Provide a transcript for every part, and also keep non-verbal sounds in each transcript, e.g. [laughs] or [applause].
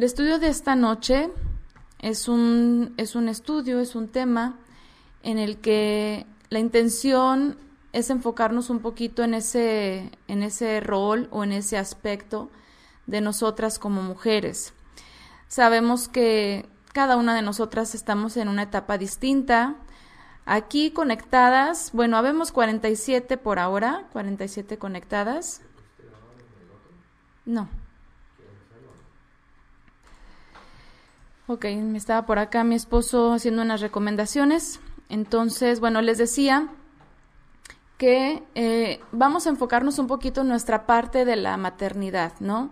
El estudio de esta noche es un, es un estudio, es un tema en el que la intención es enfocarnos un poquito en ese, en ese rol o en ese aspecto de nosotras como mujeres. Sabemos que cada una de nosotras estamos en una etapa distinta. Aquí conectadas, bueno, habemos 47 por ahora, 47 conectadas. No, Ok, me estaba por acá mi esposo haciendo unas recomendaciones. Entonces, bueno, les decía que eh, vamos a enfocarnos un poquito en nuestra parte de la maternidad, ¿no?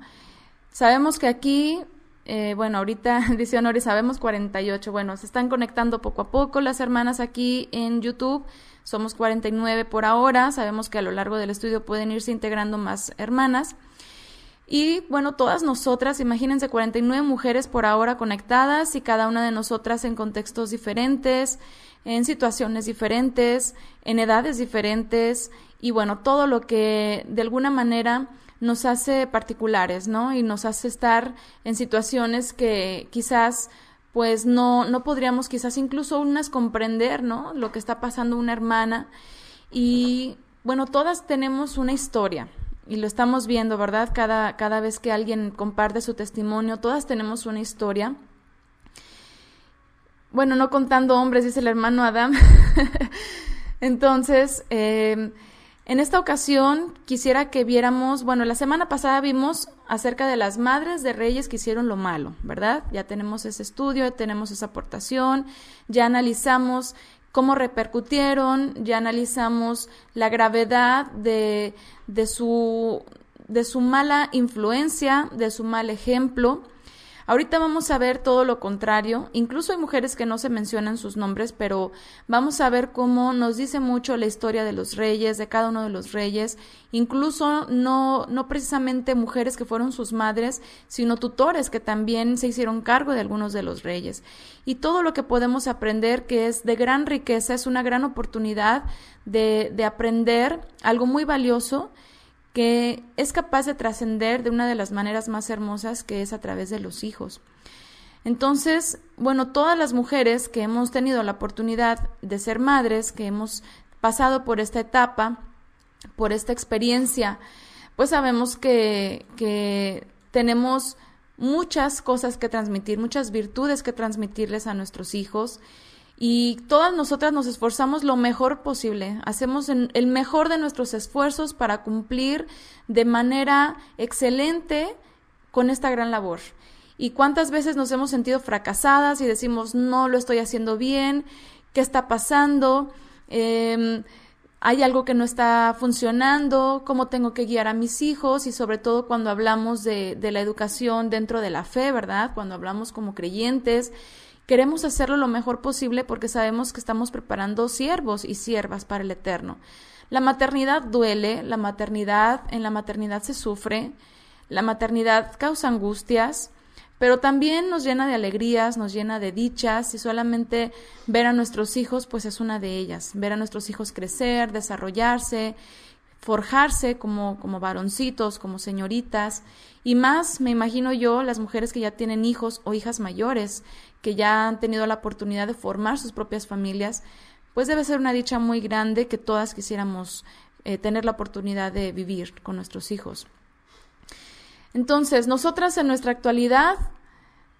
Sabemos que aquí, eh, bueno, ahorita [laughs] dice Honoris, sabemos 48, bueno, se están conectando poco a poco las hermanas aquí en YouTube, somos 49 por ahora, sabemos que a lo largo del estudio pueden irse integrando más hermanas. Y bueno, todas nosotras, imagínense 49 mujeres por ahora conectadas y cada una de nosotras en contextos diferentes, en situaciones diferentes, en edades diferentes y bueno, todo lo que de alguna manera nos hace particulares, ¿no? Y nos hace estar en situaciones que quizás pues no, no podríamos quizás incluso unas comprender, ¿no? Lo que está pasando una hermana. Y bueno, todas tenemos una historia, y lo estamos viendo, ¿verdad? Cada, cada vez que alguien comparte su testimonio, todas tenemos una historia. Bueno, no contando hombres, dice el hermano Adam. [laughs] Entonces, em, en esta ocasión quisiera que viéramos, bueno, la semana pasada vimos acerca de las madres de reyes que hicieron lo malo, ¿verdad? Ya tenemos ese estudio, ya tenemos esa aportación, ya analizamos cómo repercutieron, ya analizamos la gravedad de, de, su, de su mala influencia, de su mal ejemplo Ahorita vamos a ver todo lo contrario, incluso hay mujeres que no se mencionan sus nombres, pero vamos a ver cómo nos dice mucho la historia de los reyes, de cada uno de los reyes, incluso no, precisamente mujeres que fueron sus madres, sino tutores que también se hicieron cargo de algunos de los reyes. Y todo lo que podemos aprender que es de gran riqueza, es una gran oportunidad de aprender algo muy valioso que es capaz de trascender de una de las maneras más hermosas que es a través de los hijos. Entonces, bueno, todas las mujeres que hemos tenido la oportunidad de ser madres, que hemos pasado por esta etapa, por esta experiencia, pues sabemos que, que tenemos muchas cosas que transmitir, muchas virtudes que transmitirles a nuestros hijos y todas nosotras nos esforzamos lo mejor posible, hacemos el mejor de nuestros esfuerzos para cumplir de manera excelente con esta gran labor. ¿Y cuántas veces nos hemos sentido fracasadas y decimos, no lo estoy haciendo bien, qué está pasando? Em, hay algo que no está funcionando, cómo tengo que guiar a mis hijos y sobre todo cuando hablamos de, de la educación dentro de la fe, ¿verdad? Cuando hablamos como creyentes, Queremos hacerlo lo mejor posible porque sabemos que estamos preparando siervos y siervas para el Eterno. La maternidad duele, la maternidad, en la maternidad se sufre, la maternidad causa angustias, pero también nos llena de alegrías, nos llena de dichas y solamente ver a nuestros hijos pues es una de ellas, ver a nuestros hijos crecer, desarrollarse, forjarse como, como varoncitos, como señoritas y más, me imagino yo, las mujeres que ya tienen hijos o hijas mayores, que ya han tenido la oportunidad de formar sus propias familias, pues debe ser una dicha muy grande que todas quisiéramos eh, tener la oportunidad de vivir con nuestros hijos. Entonces, nosotras en nuestra actualidad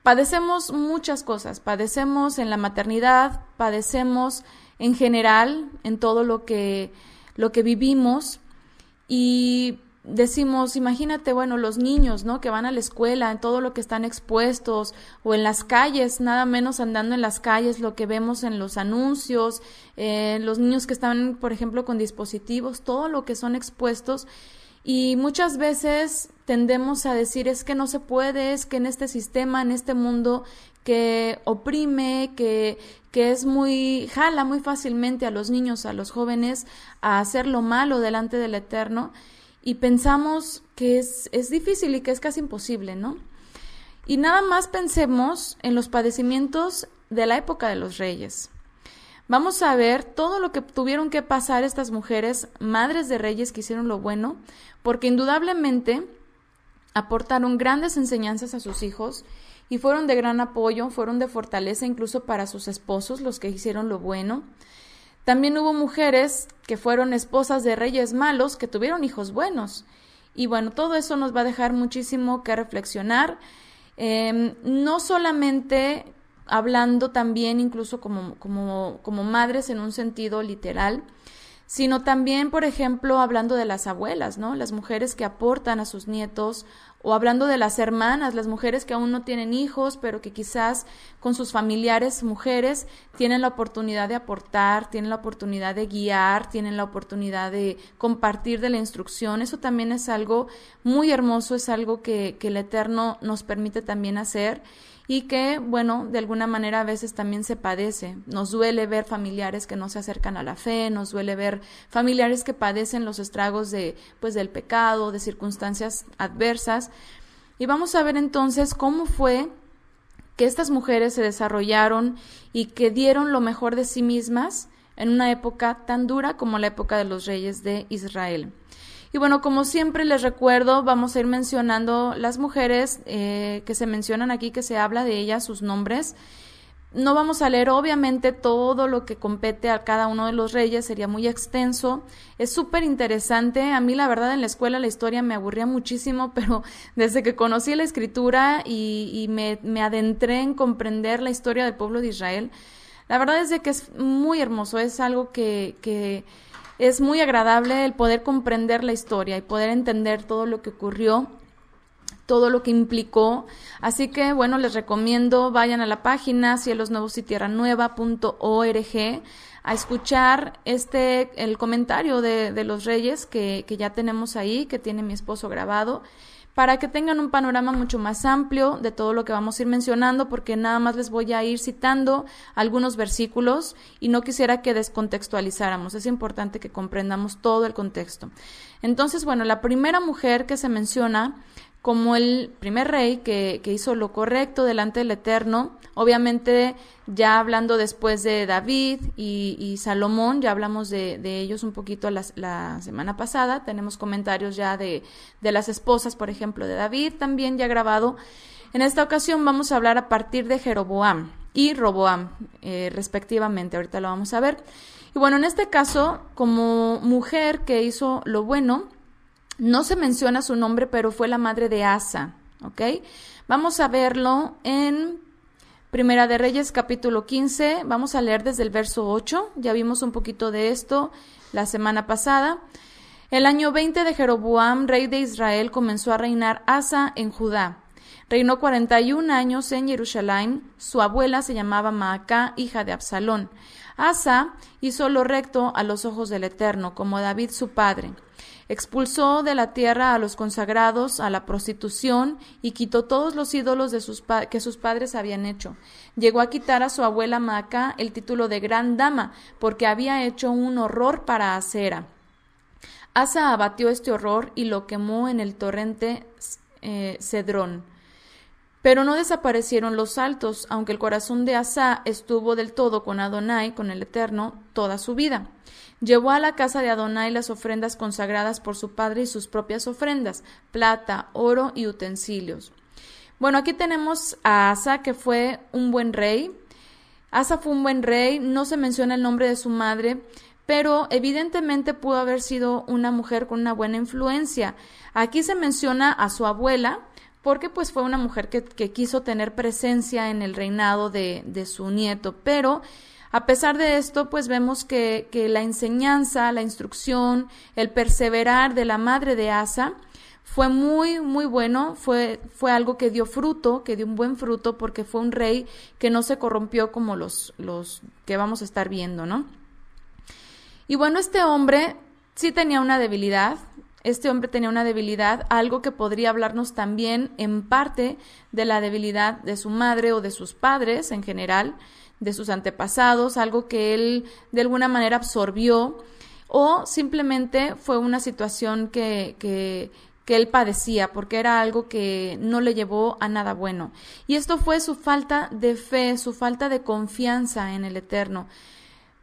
padecemos muchas cosas, padecemos en la maternidad, padecemos en general, en todo lo que, lo que vivimos y decimos, imagínate, bueno, los niños, ¿no? Que van a la escuela, en todo lo que están expuestos, o en las calles, nada menos andando en las calles, lo que vemos en los anuncios, eh, los niños que están, por ejemplo, con dispositivos, todo lo que son expuestos. Y muchas veces tendemos a decir es que no se puede, es que en este sistema, en este mundo que oprime, que, que es muy, jala muy fácilmente a los niños, a los jóvenes, a hacer lo malo delante del Eterno, y pensamos que es, difícil y que es casi imposible, ¿no? Y nada más pensemos en los padecimientos de la época de los reyes. Vamos a ver todo lo que tuvieron que pasar estas mujeres, madres de reyes que hicieron lo bueno, porque indudablemente aportaron grandes enseñanzas a sus hijos y fueron de gran apoyo, fueron de fortaleza incluso para sus esposos, los que hicieron lo bueno. También hubo mujeres que fueron esposas de reyes malos que tuvieron hijos buenos. Y bueno, todo eso nos va a dejar muchísimo que reflexionar, em, no solamente hablando también incluso como, como, como madres en un sentido literal, sino también, por ejemplo, hablando de las abuelas, ¿no? Las mujeres que aportan a sus nietos, o hablando de las hermanas, las mujeres que aún no tienen hijos, pero que quizás con sus familiares mujeres tienen la oportunidad de aportar, tienen la oportunidad de guiar, tienen la oportunidad de compartir de la instrucción. Eso también es algo muy hermoso, es algo que, que el Eterno nos permite también hacer y que, bueno, de alguna manera a veces también se padece. Nos duele ver familiares que no se acercan a la fe, nos duele ver familiares que padecen los estragos de, pues, del pecado, de circunstancias adversas. Y vamos a ver entonces cómo fue que estas mujeres se desarrollaron y que dieron lo mejor de sí mismas en una época tan dura como la época de los reyes de Israel. Y bueno, como siempre les recuerdo, vamos a ir mencionando las mujeres eh, que se mencionan aquí, que se habla de ellas, sus nombres. No vamos a leer obviamente todo lo que compete a cada uno de los reyes, sería muy extenso. Es súper interesante. A mí la verdad en la escuela la historia me aburría muchísimo, [laughs] pero desde que conocí la escritura y, me, adentré en comprender la historia del pueblo de Israel, la verdad es que es muy hermoso, es algo que es muy agradable el poder comprender la historia y poder entender todo lo que ocurrió todo lo que implicó. Así que, bueno, les recomiendo, vayan a la página nuevos y a escuchar este, el comentario de, los reyes que, que ya tenemos ahí, que tiene mi esposo grabado para que tengan un panorama mucho más amplio de todo lo que vamos a ir mencionando, porque nada más les voy a ir citando algunos versículos y no quisiera que descontextualizáramos, es importante que comprendamos todo el contexto. Entonces, bueno, la primera mujer que se menciona como el primer rey que, hizo lo correcto delante del Eterno. Obviamente, ya hablando después de David y, Salomón, ya hablamos de, ellos un poquito la, semana pasada, tenemos comentarios ya de, las esposas, por ejemplo, de David, también ya grabado. En esta ocasión vamos a hablar a partir de Jeroboam y Roboam, eh, respectivamente, ahorita lo vamos a ver. Y bueno, en este caso, como mujer que hizo lo bueno, no se menciona su nombre, pero fue la madre de Asa, ¿ok? Vamos a verlo en Primera de Reyes capítulo 15, vamos a leer desde el verso 8, ya vimos un poquito de esto la semana pasada. El año 20 de Jeroboam, rey de Israel, comenzó a reinar Asa en Judá. Reinó 41 años en Jerusalén. Su abuela se llamaba Maacá, hija de Absalón. Asa hizo lo recto a los ojos del Eterno, como David su padre. Expulsó de la tierra a los consagrados, a la prostitución, y quitó todos los ídolos de sus que sus padres habían hecho. Llegó a quitar a su abuela Maca el título de gran dama, porque había hecho un horror para Acera. Asa abatió este horror y lo quemó en el torrente eh, Cedrón. Pero no desaparecieron los altos, aunque el corazón de Asa estuvo del todo con Adonai, con el Eterno, toda su vida. Llevó a la casa de Adonai las ofrendas consagradas por su padre y sus propias ofrendas, plata, oro y utensilios. Bueno, aquí tenemos a Asa, que fue un buen rey. Asa fue un buen rey, no se menciona el nombre de su madre, pero evidentemente pudo haber sido una mujer con una buena influencia. Aquí se menciona a su abuela, porque pues fue una mujer que, quiso tener presencia en el reinado de, su nieto. Pero a pesar de esto, pues vemos que, la enseñanza, la instrucción, el perseverar de la madre de Asa, fue muy, muy bueno, fue, fue algo que dio fruto, que dio un buen fruto, porque fue un rey que no se corrompió como los, los que vamos a estar viendo, ¿no? Y bueno, este hombre sí tenía una debilidad, este hombre tenía una debilidad, algo que podría hablarnos también en parte de la debilidad de su madre o de sus padres en general, de sus antepasados, algo que él de alguna manera absorbió o simplemente fue una situación que, que, él padecía porque era algo que no le llevó a nada bueno. Y esto fue su falta de fe, su falta de confianza en el Eterno.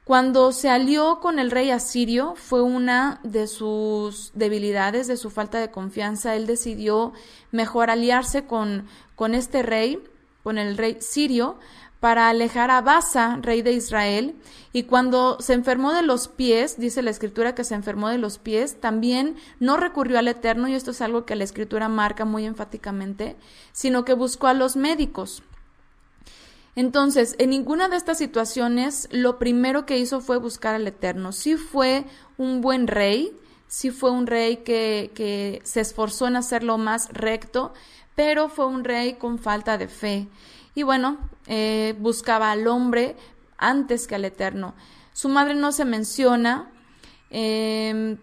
Cuando se alió con el rey asirio, fue una de sus debilidades, de su falta de confianza. Él decidió mejor aliarse con, con este rey, con el rey sirio, para alejar a Basa, rey de Israel, y cuando se enfermó de los pies, dice la escritura que se enfermó de los pies, también no recurrió al Eterno, y esto es algo que la escritura marca muy enfáticamente, sino que buscó a los médicos. Entonces, en ninguna de estas situaciones, lo primero que hizo fue buscar al Eterno. Sí fue un buen rey, sí fue un rey que, se esforzó en hacerlo más recto, pero fue un rey con falta de fe. Y bueno, eh, buscaba al hombre antes que al Eterno. Su madre no se menciona. Eh,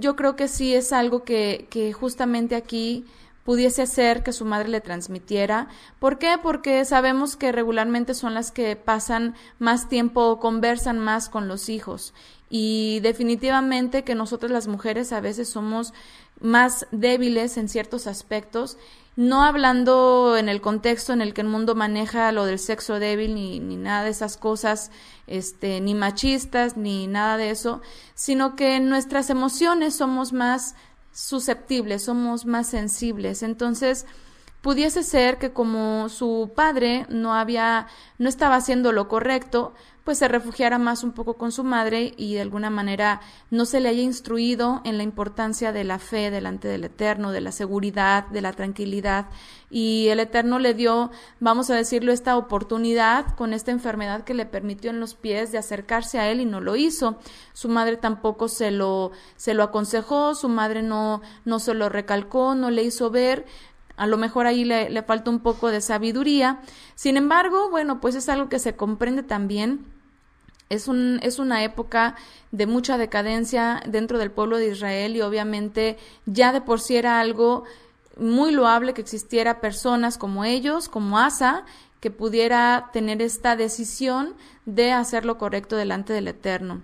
yo creo que sí es algo que justamente aquí pudiese ser que su madre le transmitiera. ¿Por qué? Porque sabemos que regularmente son las que pasan más tiempo o conversan más con los hijos. Y definitivamente que nosotras las mujeres a veces somos más débiles en ciertos aspectos, no hablando en el contexto en el que el mundo maneja lo del sexo débil ni, ni nada de esas cosas, este, ni machistas, ni nada de eso, sino que nuestras emociones somos más susceptibles, somos más sensibles. Entonces, pudiese ser que como su padre no había, no estaba haciendo lo correcto, pues se refugiara más un poco con su madre y de alguna manera no se le haya instruido en la importancia de la fe delante del Eterno, de la seguridad, de la tranquilidad. Y el Eterno le dio, vamos a decirlo, esta oportunidad con esta enfermedad que le permitió en los pies de acercarse a él y no lo hizo. Su madre tampoco se lo, se lo aconsejó, su madre no, no se lo recalcó, no le hizo ver a lo mejor ahí le, le, falta un poco de sabiduría. Sin embargo, bueno, pues es algo que se comprende también es, una época de mucha decadencia dentro del pueblo de Israel y obviamente ya de por sí era algo muy loable que existiera personas como ellos, como Asa, que pudiera tener esta decisión de hacer lo correcto delante del Eterno.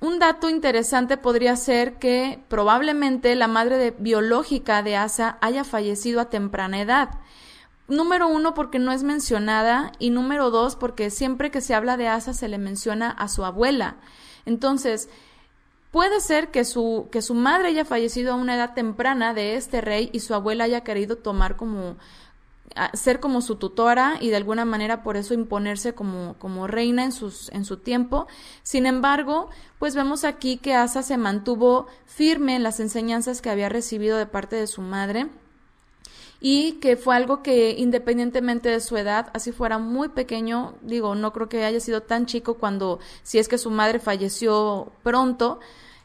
Un dato interesante podría ser que probablemente la madre biológica de Asa haya fallecido a temprana edad. Número uno, porque no es mencionada. Y número dos, porque siempre que se habla de Asa se le menciona a su abuela. Entonces, puede ser que su, que su madre haya fallecido a una edad temprana de este rey y su abuela haya querido tomar como ser como su tutora y de alguna manera por eso imponerse como, reina en, sus, en su tiempo. Sin embargo, pues vemos aquí que Asa se mantuvo firme en las enseñanzas que había recibido de parte de su madre y que fue algo que independientemente de su edad, así fuera muy pequeño, digo, no creo que haya sido tan chico cuando si es que su madre falleció pronto,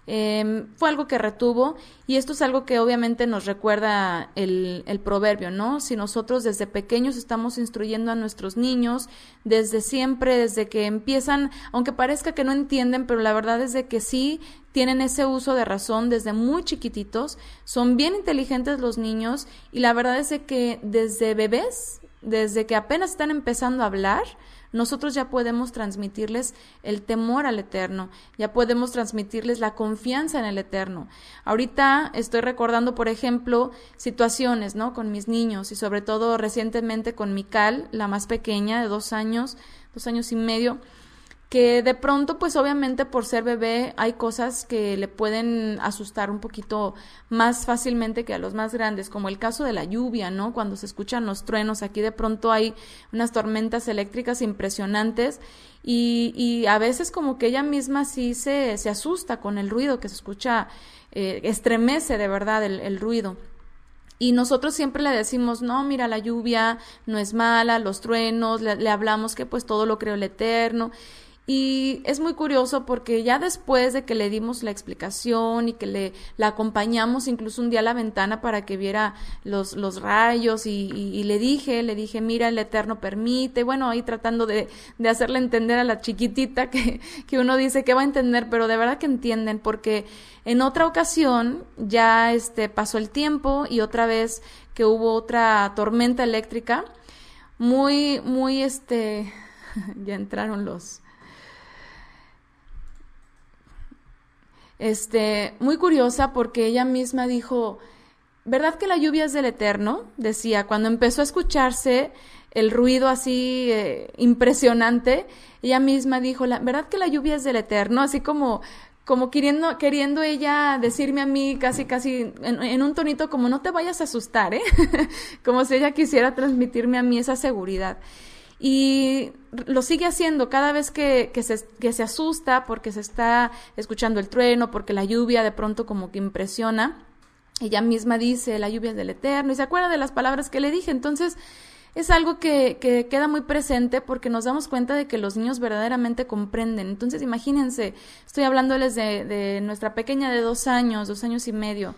Em, fue algo que retuvo y esto es algo que obviamente nos recuerda el, el proverbio, ¿no? Si nosotros desde pequeños estamos instruyendo a nuestros niños, desde siempre, desde que empiezan, aunque parezca que no entienden, pero la verdad es de que sí tienen ese uso de razón desde muy chiquititos, son bien inteligentes los niños y la verdad es de que desde bebés, desde que apenas están empezando a hablar, nosotros ya podemos transmitirles el temor al Eterno, ya podemos transmitirles la confianza en el Eterno. Ahorita estoy recordando, por ejemplo, situaciones, ¿no? Con mis niños y sobre todo recientemente con Mical, la más pequeña de dos años, dos años y medio que de pronto pues obviamente por ser bebé hay cosas que le pueden asustar un poquito más fácilmente que a los más grandes, como el caso de la lluvia, ¿no? Cuando se escuchan los truenos, aquí de pronto hay unas tormentas eléctricas impresionantes y, a veces como que ella misma sí se, asusta con el ruido que se escucha, eh, estremece de verdad el, ruido. Y nosotros siempre le decimos, no, mira, la lluvia no es mala, los truenos, le, hablamos que pues todo lo creo el Eterno. Y es muy curioso porque ya después de que le dimos la explicación y que le la acompañamos incluso un día a la ventana para que viera los, rayos y, le dije, le dije, mira, el Eterno permite, bueno, ahí tratando de, hacerle entender a la chiquitita que, uno dice que va a entender, pero de verdad que entienden porque en otra ocasión ya este, pasó el tiempo y otra vez que hubo otra tormenta eléctrica muy muy este [laughs] ya entraron los este, muy curiosa porque ella misma dijo, ¿verdad que la lluvia es del Eterno? Decía, cuando empezó a escucharse el ruido así eh, impresionante, ella misma dijo, ¿verdad que la lluvia es del Eterno? Así como como queriendo, queriendo ella decirme a mí casi, casi en, en un tonito como no te vayas a asustar, ¿eh? [laughs] como si ella quisiera transmitirme a mí esa seguridad. Y lo sigue haciendo cada vez que, se, que se asusta porque se está escuchando el trueno, porque la lluvia de pronto como que impresiona. Ella misma dice, la lluvia es del eterno, y se acuerda de las palabras que le dije. Entonces, es algo que, que, queda muy presente porque nos damos cuenta de que los niños verdaderamente comprenden. Entonces, imagínense, estoy hablándoles de, de nuestra pequeña de dos años, dos años y medio.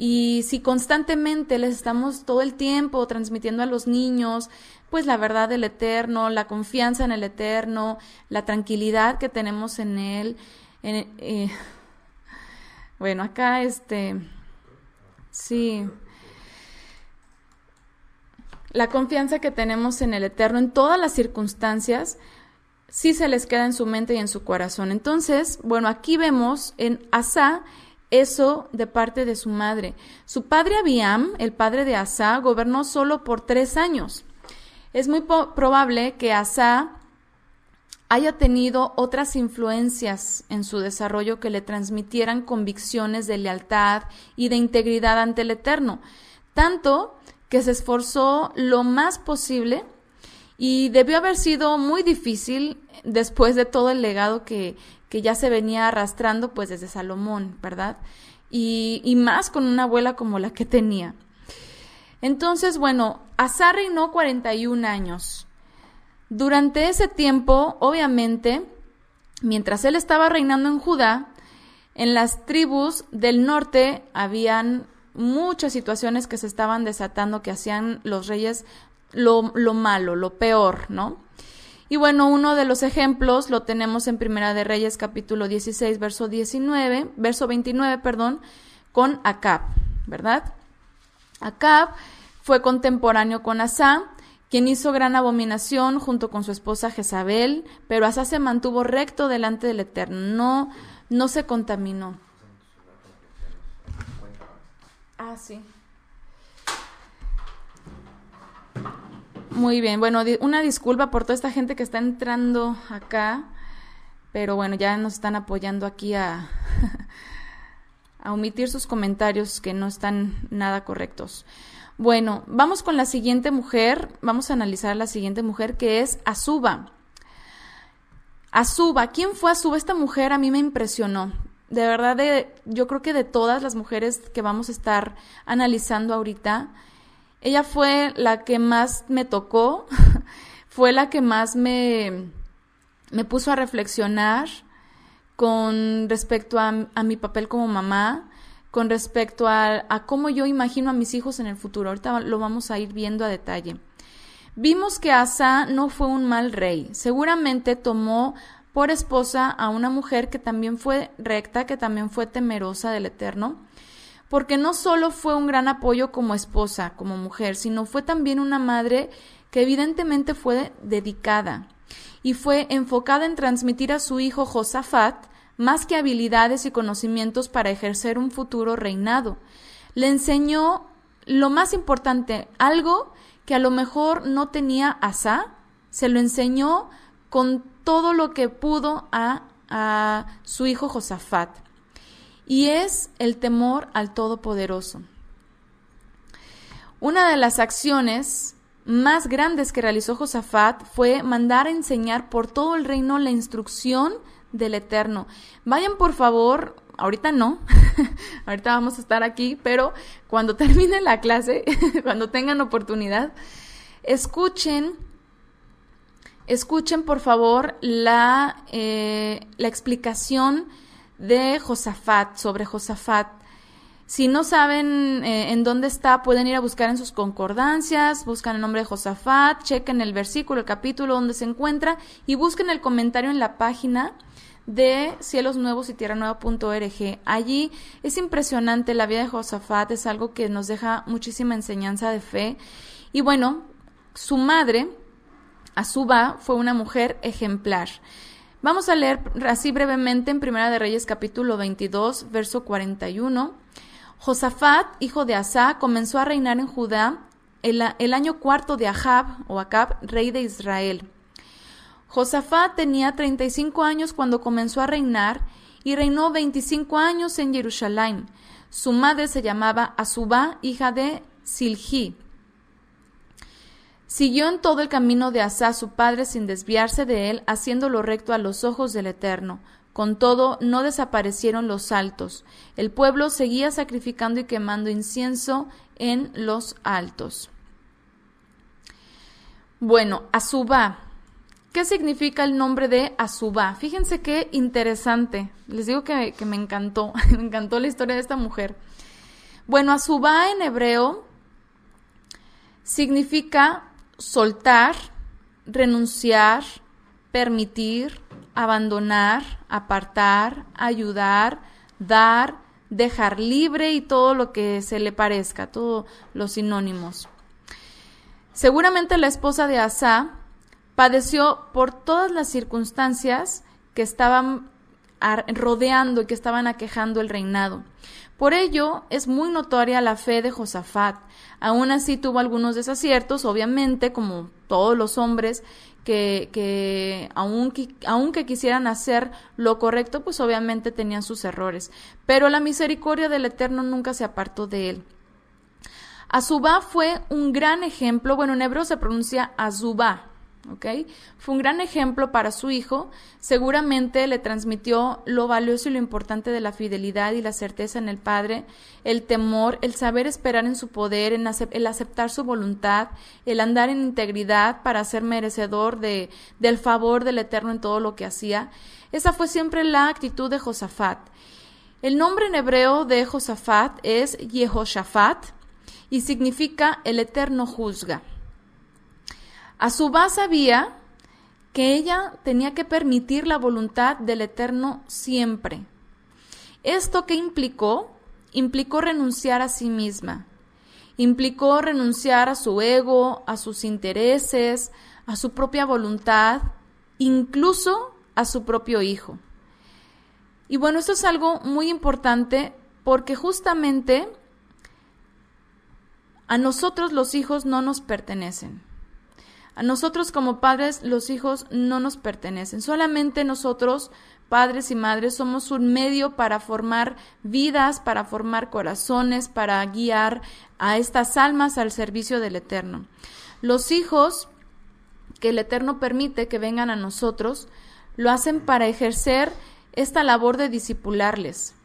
Y si constantemente les estamos todo el tiempo transmitiendo a los niños pues la verdad del Eterno, la confianza en el Eterno, la tranquilidad que tenemos en Él. Eh, [laughs] bueno, acá este, sí, la confianza que tenemos en el Eterno en todas las circunstancias, sí se les queda en su mente y en su corazón. Entonces, bueno, aquí vemos en Asa eso de parte de su madre. Su padre Abiam, el padre de Asa, gobernó solo por tres años es muy probable que Asa haya tenido otras influencias en su desarrollo que le transmitieran convicciones de lealtad y de integridad ante el Eterno, tanto que se esforzó lo más posible y debió haber sido muy difícil después de todo el legado que, ya se venía arrastrando pues desde Salomón, ¿verdad? Y, y más con una abuela como la que tenía. Entonces, bueno, Azar reinó 41 años. Durante ese tiempo, obviamente, mientras él estaba reinando en Judá, en las tribus del norte habían muchas situaciones que se estaban desatando que hacían los reyes lo, malo, lo peor, ¿no? Y bueno, uno de los ejemplos lo tenemos en Primera de Reyes capítulo 16, verso 19, verso 29, perdón, con Acab, ¿verdad? Acab fue contemporáneo con Asa, quien hizo gran abominación junto con su esposa Jezabel, pero Asa se mantuvo recto delante del Eterno, no, no se contaminó. Ah, sí. Muy bien, bueno, una disculpa por toda esta gente que está entrando acá, pero bueno, ya nos están apoyando aquí a, [laughs] a omitir sus comentarios que no están nada correctos. Bueno, vamos con la siguiente mujer, vamos a analizar a la siguiente mujer que es Azuba. Azuba, ¿quién fue Azuba? Esta mujer a mí me impresionó. De verdad, yo creo que de todas las mujeres que vamos a estar analizando ahorita, ella fue la que más me tocó, [laughs] fue la que más me, me puso a reflexionar con respecto a, mi papel como mamá, con respecto a, a, cómo yo imagino a mis hijos en el futuro. Ahorita lo vamos a ir viendo a detalle. Vimos que Asa no fue un mal rey. Seguramente tomó por esposa a una mujer que también fue recta, que también fue temerosa del Eterno, porque no solo fue un gran apoyo como esposa, como mujer, sino fue también una madre que evidentemente fue dedicada y fue enfocada en transmitir a su hijo Josafat más que habilidades y conocimientos para ejercer un futuro reinado. Le enseñó lo más importante, algo que a lo mejor no tenía Asa, se lo enseñó con todo lo que pudo a, a su hijo Josafat. Y es el temor al Todopoderoso. Una de las acciones más grandes que realizó Josafat fue mandar a enseñar por todo el reino la instrucción del Eterno. Vayan por favor, ahorita no, [laughs] ahorita vamos a estar aquí, pero cuando [laughs] termine la clase, [laughs] cuando tengan oportunidad, escuchen, escuchen por favor la, eh, la explicación de Josafat, sobre Josafat. Si no saben eh, en dónde está, pueden ir a buscar en sus concordancias, buscan el nombre de Josafat, chequen el versículo, el capítulo donde se encuentra y busquen el comentario en la página de Nuevos y Allí es impresionante la vida de Josafat, es algo que nos deja muchísima enseñanza de fe. Y bueno, su madre, Azuba, fue una mujer ejemplar. Vamos a leer así brevemente en Primera de Reyes capítulo 22, verso 41. Josafat, hijo de Asa, comenzó a reinar en Judá el, año cuarto de Ahab o Acab, rey de Israel. Josafat tenía 35 años cuando comenzó a reinar y reinó 25 años en Jerusalén. Su madre se llamaba Asubá, hija de Silhi. Siguió en todo el camino de Asa su padre sin desviarse de él, haciendo lo recto a los ojos del Eterno, con todo, no desaparecieron los altos. El pueblo seguía sacrificando y quemando incienso en los altos. Bueno, Azubá. ¿Qué significa el nombre de Azubá? Fíjense qué interesante. Les digo que, que me encantó, [laughs] me encantó la historia de esta mujer. Bueno, Azubá en hebreo significa soltar, renunciar, permitir, abandonar, apartar, ayudar, dar, dejar libre y todo lo que se le parezca, todos los sinónimos. Seguramente la esposa de Asa padeció por todas las circunstancias que estaban rodeando y que estaban aquejando el reinado. Por ello es muy notoria la fe de Josafat. Aún así tuvo algunos desaciertos, obviamente, como todos los hombres, que, que aunque, aunque quisieran hacer lo correcto, pues obviamente tenían sus errores. Pero la misericordia del Eterno nunca se apartó de él. Azubá fue un gran ejemplo, bueno, en hebreo se pronuncia Azubá, fue un gran ejemplo para su hijo, seguramente le transmitió lo valioso y lo importante de la fidelidad y la certeza en el Padre, el temor, el saber esperar en su poder, el aceptar su voluntad, el andar en integridad para ser merecedor del favor del Eterno en todo lo que hacía. Esa fue siempre la actitud de Josafat. El nombre en hebreo de Josafat es Yehoshaphat y significa el Eterno juzga. A su base había que ella tenía que permitir la voluntad del Eterno siempre. ¿Esto que implicó? Implicó renunciar a sí misma. Implicó renunciar a su ego, a sus intereses, a su propia voluntad, incluso a su propio hijo. Y bueno, esto es algo muy importante porque justamente a nosotros los hijos no nos pertenecen. A nosotros como padres los hijos no nos pertenecen, solamente nosotros, padres y madres, somos un medio para formar vidas, para formar corazones, para guiar a estas almas al servicio del Eterno. Los hijos que el Eterno permite que vengan a nosotros, lo hacen para ejercer esta labor de disipularles.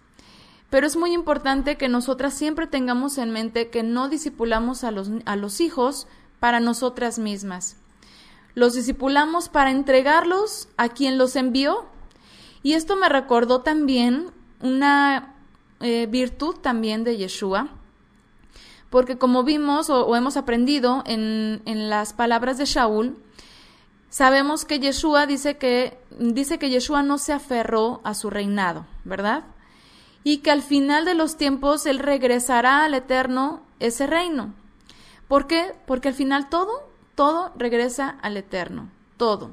Pero es muy importante que nosotras siempre tengamos en mente que no disipulamos a los, a los hijos para nosotras mismas los discipulamos para entregarlos a quien los envió. Y esto me recordó también una eh, virtud también de Yeshua, porque como vimos o, hemos aprendido en, las palabras de Shaul, sabemos que Yeshua dice que, dice que Yeshua no se aferró a su reinado, ¿verdad? Y que al final de los tiempos Él regresará al Eterno ese reino. ¿Por qué? Porque al final todo todo regresa al Eterno, todo.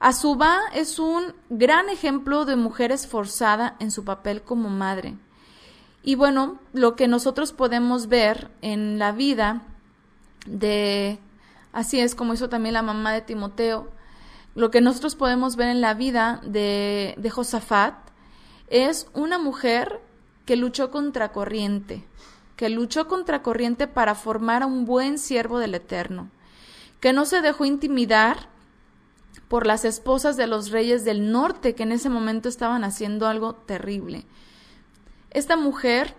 Azubá es un gran ejemplo de mujer esforzada en su papel como madre. Y bueno, lo que nosotros podemos ver en la vida de, así es como hizo también la mamá de Timoteo, lo que nosotros podemos ver en la vida de Josafat es una mujer que luchó contra corriente, que luchó contra corriente para formar a un buen siervo del Eterno, que no se dejó intimidar por las esposas de los reyes del norte que en ese momento estaban haciendo algo terrible. Esta mujer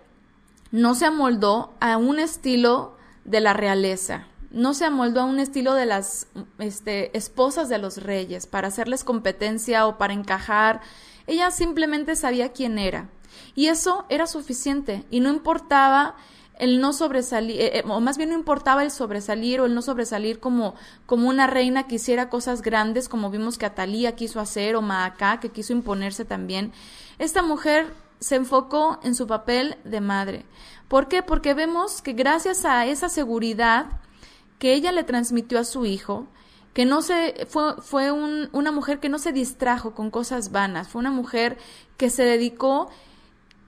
no se amoldó a un estilo de la realeza, no se amoldó a un estilo de las este, esposas de los reyes para hacerles competencia o para encajar. Ella simplemente sabía quién era. Y eso era suficiente y no importaba el no sobresalir, eh, eh, o más bien no importaba el sobresalir o el no sobresalir como, como una reina que hiciera cosas grandes, como vimos que Atalía quiso hacer, o Maacá, que quiso imponerse también. Esta mujer se enfocó en su papel de madre. ¿Por qué? Porque vemos que gracias a esa seguridad que ella le transmitió a su hijo, que no se fue, fue una mujer que no se distrajo con cosas vanas, fue una mujer que se dedicó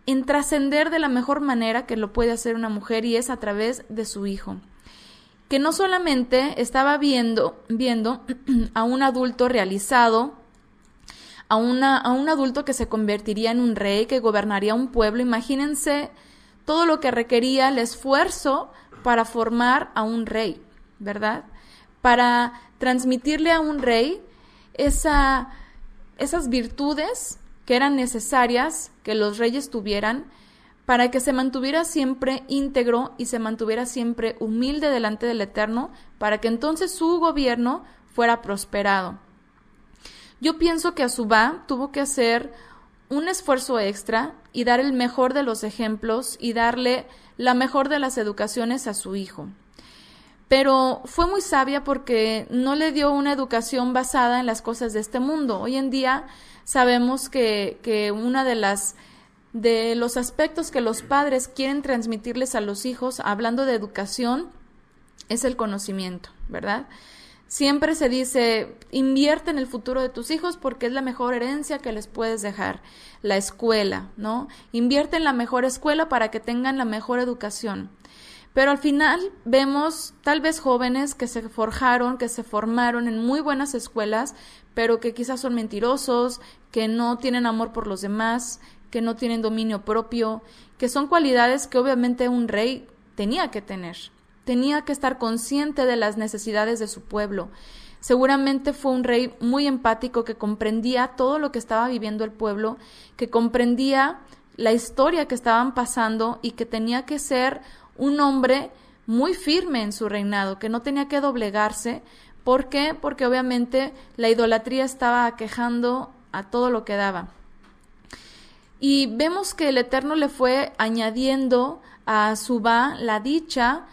en trascender de la mejor manera que lo puede hacer una mujer y es a través de su hijo. Que no solamente estaba viendo, viendo [clears throat] a un adulto realizado, a, una, a un adulto que se convertiría en un rey, que gobernaría un pueblo, imagínense todo lo que requería el esfuerzo para formar a un rey, ¿verdad? Para transmitirle a un rey esa, esas virtudes que eran necesarias que los reyes tuvieran para que se mantuviera siempre íntegro y se mantuviera siempre humilde delante del Eterno, para que entonces su gobierno fuera prosperado. Yo pienso que Azubá tuvo que hacer un esfuerzo extra y dar el mejor de los ejemplos y darle la mejor de las educaciones a su hijo. Pero fue muy sabia porque no le dio una educación basada en las cosas de este mundo. Hoy en día sabemos que, que una de las de los aspectos que los padres quieren transmitirles a los hijos, hablando de educación, es el conocimiento, ¿verdad? Siempre se dice, invierte en el futuro de tus hijos porque es la mejor herencia que les puedes dejar, la escuela, ¿no? Invierte en la mejor escuela para que tengan la mejor educación. Pero al final vemos tal vez jóvenes que se forjaron, que se formaron en muy buenas escuelas, pero que quizás son mentirosos, que no tienen amor por los demás, que no tienen dominio propio, que son cualidades que obviamente un rey tenía que tener. Tenía que estar consciente de las necesidades de su pueblo. Seguramente fue un rey muy empático que comprendía todo lo que estaba viviendo el pueblo, que comprendía la historia que estaban pasando y que tenía que ser un hombre muy firme en su reinado, que no tenía que doblegarse. ¿Por qué? Porque obviamente la idolatría estaba aquejando a todo lo que daba. Y vemos que el Eterno le fue añadiendo a Subá la dicha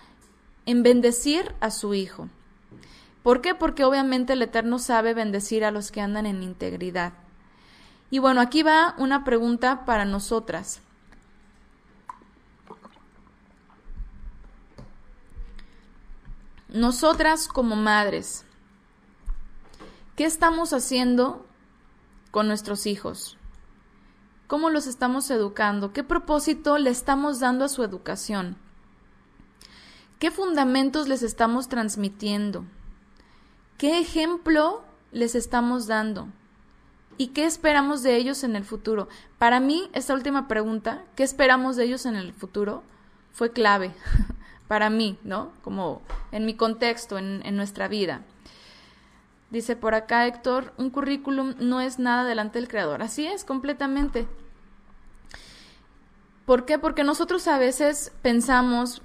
en bendecir a su hijo. ¿Por qué? Porque obviamente el Eterno sabe bendecir a los que andan en integridad. Y bueno, aquí va una pregunta para nosotras. nosotras como madres, ¿qué estamos haciendo con nuestros hijos? ¿Cómo los estamos educando? ¿Qué propósito le estamos dando a su educación? ¿Qué fundamentos les estamos transmitiendo? ¿Qué ejemplo les estamos dando? ¿Y qué esperamos de ellos en el futuro? Para mí, esta última pregunta, ¿qué esperamos de ellos en el futuro? fue clave. [laughs] para mí, ¿no? Como en mi contexto, en, nuestra vida. Dice por acá Héctor, un currículum no es nada delante del creador. Así es, completamente. ¿Por qué? Porque nosotros a veces pensamos,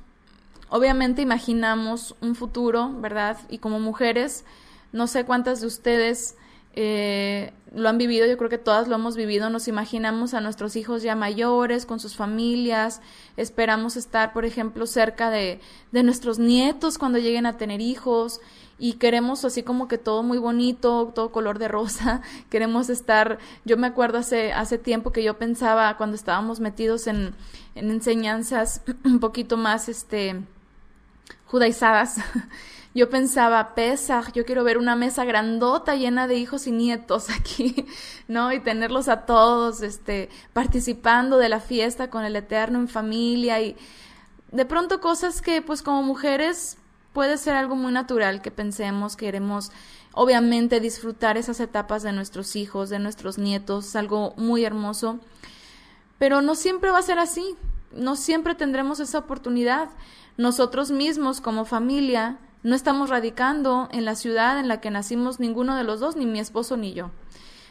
obviamente imaginamos un futuro, ¿verdad? Y como mujeres, no sé cuántas de ustedes eh, lo han vivido, yo creo que todas lo hemos vivido, nos imaginamos a nuestros hijos ya mayores, con sus familias, esperamos estar, por ejemplo, cerca de, de nuestros nietos cuando lleguen a tener hijos y queremos así como que todo muy bonito, todo color de rosa, [laughs] queremos estar, yo me acuerdo hace, hace tiempo que yo pensaba cuando estábamos metidos en, enseñanzas [clears throat] un poquito más, este, judaizadas, [laughs] Yo pensaba, pesa, yo quiero ver una mesa grandota llena de hijos y nietos [laughs] aquí, ¿no? Y tenerlos a todos, este, participando de la fiesta con el Eterno en familia y de pronto cosas que pues como mujeres puede ser algo muy natural que pensemos, queremos obviamente disfrutar esas etapas de nuestros hijos, de nuestros nietos, algo muy hermoso, pero no siempre va a ser así, no siempre tendremos esa oportunidad. Nosotros mismos como familia no estamos radicando en la ciudad en la que nacimos ninguno de los dos, ni mi esposo ni yo.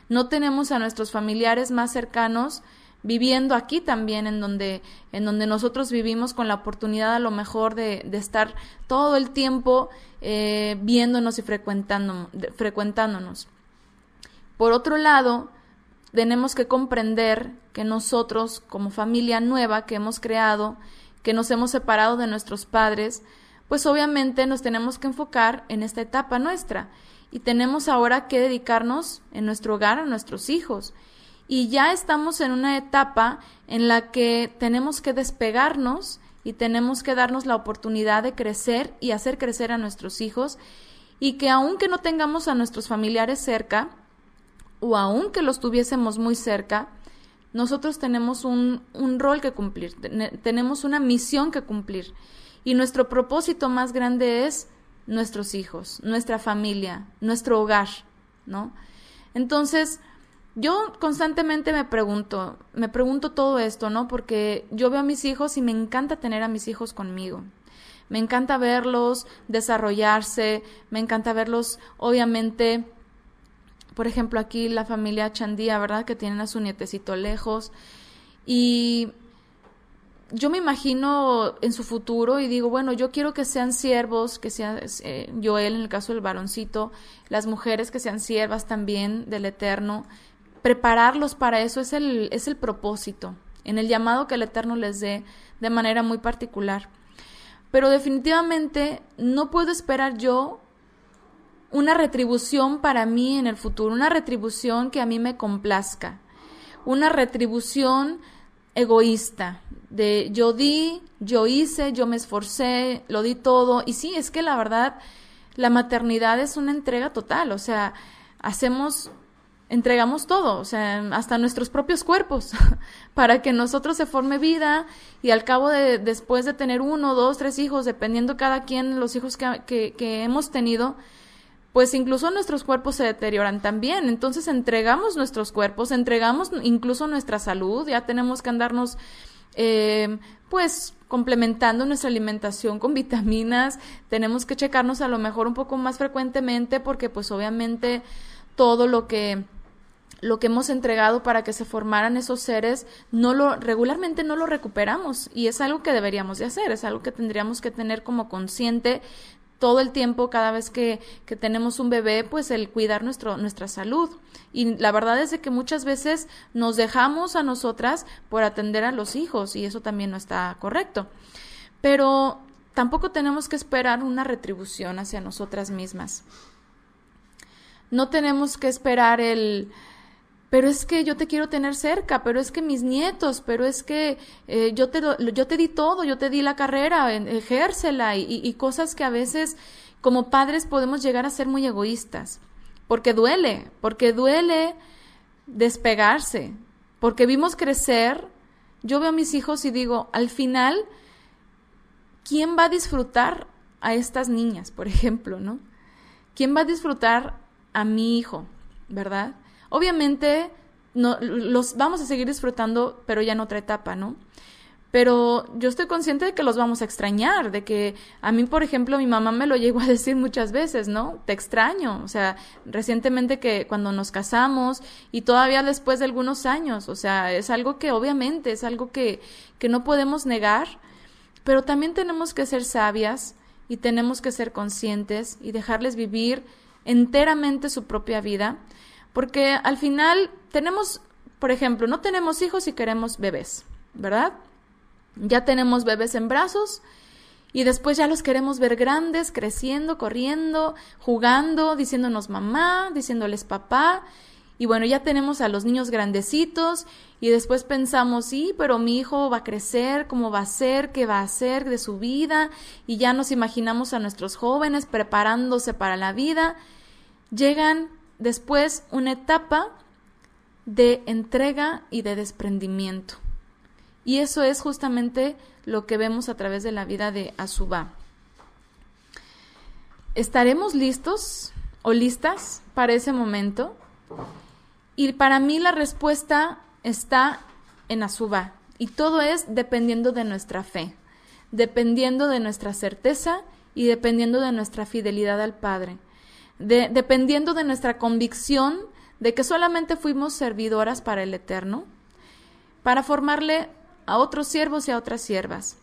No tenemos a nuestros familiares más cercanos viviendo aquí también, en donde, en donde nosotros vivimos con la oportunidad a lo mejor de, estar todo el tiempo eh, viéndonos y frecuentándonos. Por otro lado, tenemos que comprender que nosotros, como familia nueva que hemos creado, que nos hemos separado de nuestros padres, pues obviamente nos tenemos que enfocar en esta etapa nuestra y tenemos ahora que dedicarnos en nuestro hogar a nuestros hijos. Y ya estamos en una etapa en la que tenemos que despegarnos y tenemos que darnos la oportunidad de crecer y hacer crecer a nuestros hijos y que aunque no tengamos a nuestros familiares cerca o aunque los tuviésemos muy cerca, nosotros tenemos un, rol que cumplir, tenemos una misión que cumplir. Y nuestro propósito más grande es nuestros hijos, nuestra familia, nuestro hogar, ¿no? Entonces, yo constantemente me pregunto, me pregunto todo esto, ¿no? Porque yo veo a mis hijos y me encanta tener a mis hijos conmigo. Me encanta verlos desarrollarse, me encanta verlos, obviamente, por ejemplo, aquí la familia Chandía, ¿verdad? Que tienen a su nietecito lejos. Y yo me imagino en su futuro y digo, bueno, yo quiero que sean siervos, que sean yo eh, él en el caso del varoncito, las mujeres que sean siervas también del Eterno. Prepararlos para eso es el, es el propósito, en el llamado que el Eterno les dé de manera muy particular. Pero definitivamente no puedo esperar yo una retribución para mí en el futuro, una retribución que a mí me complazca, una retribución egoísta, de yo di, yo hice, yo me esforcé, lo di todo. Y sí, es que la verdad, la maternidad es una entrega total, o sea, hacemos, entregamos todo, o sea, hasta nuestros propios cuerpos, [laughs] para que nosotros se forme vida y al cabo de, después de tener uno, dos, tres hijos, dependiendo cada quien los hijos que, que hemos tenido, pues incluso nuestros cuerpos se deterioran también. Entonces entregamos nuestros cuerpos, entregamos incluso nuestra salud, ya tenemos que andarnos eh, pues complementando nuestra alimentación con vitaminas, tenemos que checarnos a lo mejor un poco más frecuentemente porque pues obviamente todo lo que lo que hemos entregado para que se formaran esos seres no lo regularmente no lo recuperamos y es algo que deberíamos de hacer, es algo que tendríamos que tener como consciente todo el tiempo, cada vez que, que tenemos un bebé, pues el cuidar nuestro, nuestra salud. Y la verdad es de que muchas veces nos dejamos a nosotras por atender a los hijos y eso también no está correcto. Pero tampoco tenemos que esperar una retribución hacia nosotras mismas. No tenemos que esperar el, pero es que yo te quiero tener cerca, pero es que mis nietos, pero es que eh, yo, te, yo te di todo, yo te di la carrera, ejércela y, cosas que a veces como padres podemos llegar a ser muy egoístas, porque duele, porque duele despegarse, porque vimos crecer, yo veo a mis hijos y digo, al final, ¿quién va a disfrutar a estas niñas, por ejemplo, no? ¿Quién va a disfrutar a mi hijo, verdad? Obviamente no, los vamos a seguir disfrutando, pero ya en otra etapa, ¿no? Pero yo estoy consciente de que los vamos a extrañar, de que a mí, por ejemplo, mi mamá me lo llegó a decir muchas veces, ¿no? Te extraño, o sea, recientemente que cuando nos casamos y todavía después de algunos años, o sea, es algo que obviamente es algo que, que no podemos negar, pero también tenemos que ser sabias y tenemos que ser conscientes y dejarles vivir enteramente su propia vida porque al final tenemos, por ejemplo, no tenemos hijos y queremos bebés, ¿verdad? Ya tenemos bebés en brazos y después ya los queremos ver grandes, creciendo, corriendo, jugando, diciéndonos mamá, diciéndoles papá. Y bueno, ya tenemos a los niños grandecitos y después pensamos, sí, pero mi hijo va a crecer, cómo va a ser, qué va a hacer de su vida, y ya nos imaginamos a nuestros jóvenes preparándose para la vida. Llegan después una etapa de entrega y de desprendimiento. Y eso es justamente lo que vemos a través de la vida de Azubá. ¿Estaremos listos o listas para ese momento? Y para mí la respuesta está en Azubá. Y todo es dependiendo de nuestra fe, dependiendo de nuestra certeza y dependiendo de nuestra fidelidad al Padre dependiendo de nuestra convicción de que solamente fuimos servidoras para el Eterno, para formarle a otros siervos y a otras siervas.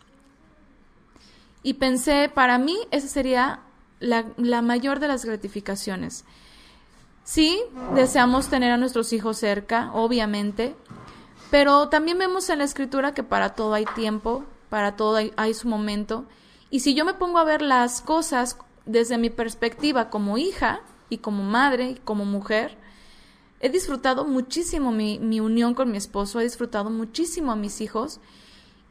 Y pensé, para mí esa sería la, mayor de las gratificaciones. Sí, deseamos tener a nuestros hijos cerca, obviamente, pero también vemos en la escritura que para todo hay tiempo, para todo hay, su momento. Y si yo me pongo a ver las cosas desde mi perspectiva como hija y como madre y como mujer, he disfrutado muchísimo mi, unión con mi esposo, he disfrutado muchísimo a mis hijos.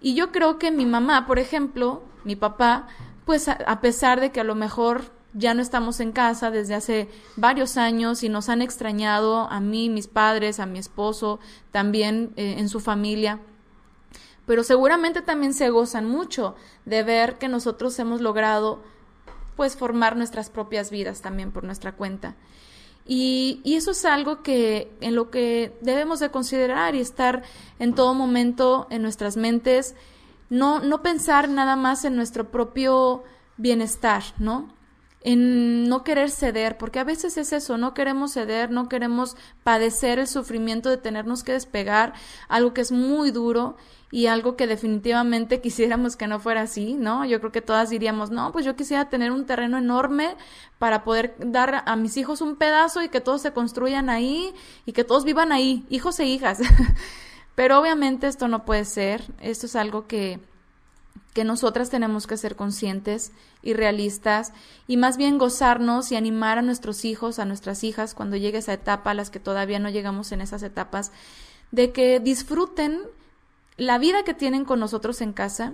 Y yo creo que mi mamá, por ejemplo, mi papá, pues a, pesar de que a lo mejor ya no estamos en casa desde hace varios años y nos han extrañado a mí, mis padres, a mi esposo, también eh, en su familia. Pero seguramente también se gozan mucho de ver que nosotros hemos logrado pues formar nuestras propias vidas también por nuestra cuenta. Y, eso es algo que en lo que debemos de considerar y estar en todo momento en nuestras mentes, no, no pensar nada más en nuestro propio bienestar, ¿no? En no querer ceder, porque a veces es eso, no queremos ceder, no queremos padecer el sufrimiento de tenernos que despegar, algo que es muy duro y algo que definitivamente quisiéramos que no fuera así, ¿no? Yo creo que todas diríamos, no, pues yo quisiera tener un terreno enorme para poder dar a mis hijos un pedazo y que todos se construyan ahí y que todos vivan ahí, hijos e hijas. [laughs] Pero obviamente esto no puede ser, esto es algo que que nosotras tenemos que ser conscientes y realistas y más bien gozarnos y animar a nuestros hijos, a nuestras hijas, cuando llegue esa etapa, a las que todavía no llegamos en esas etapas, de que disfruten la vida que tienen con nosotros en casa,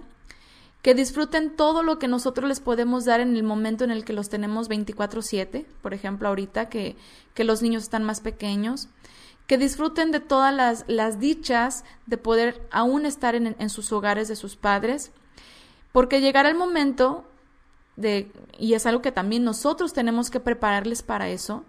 que disfruten todo lo que nosotros les podemos dar en el momento en el que los tenemos 24/7, por ejemplo ahorita que, los niños están más pequeños, que disfruten de todas las, dichas de poder aún estar en, sus hogares de sus padres, porque llegará el momento de, y es algo que también nosotros tenemos que prepararles para eso,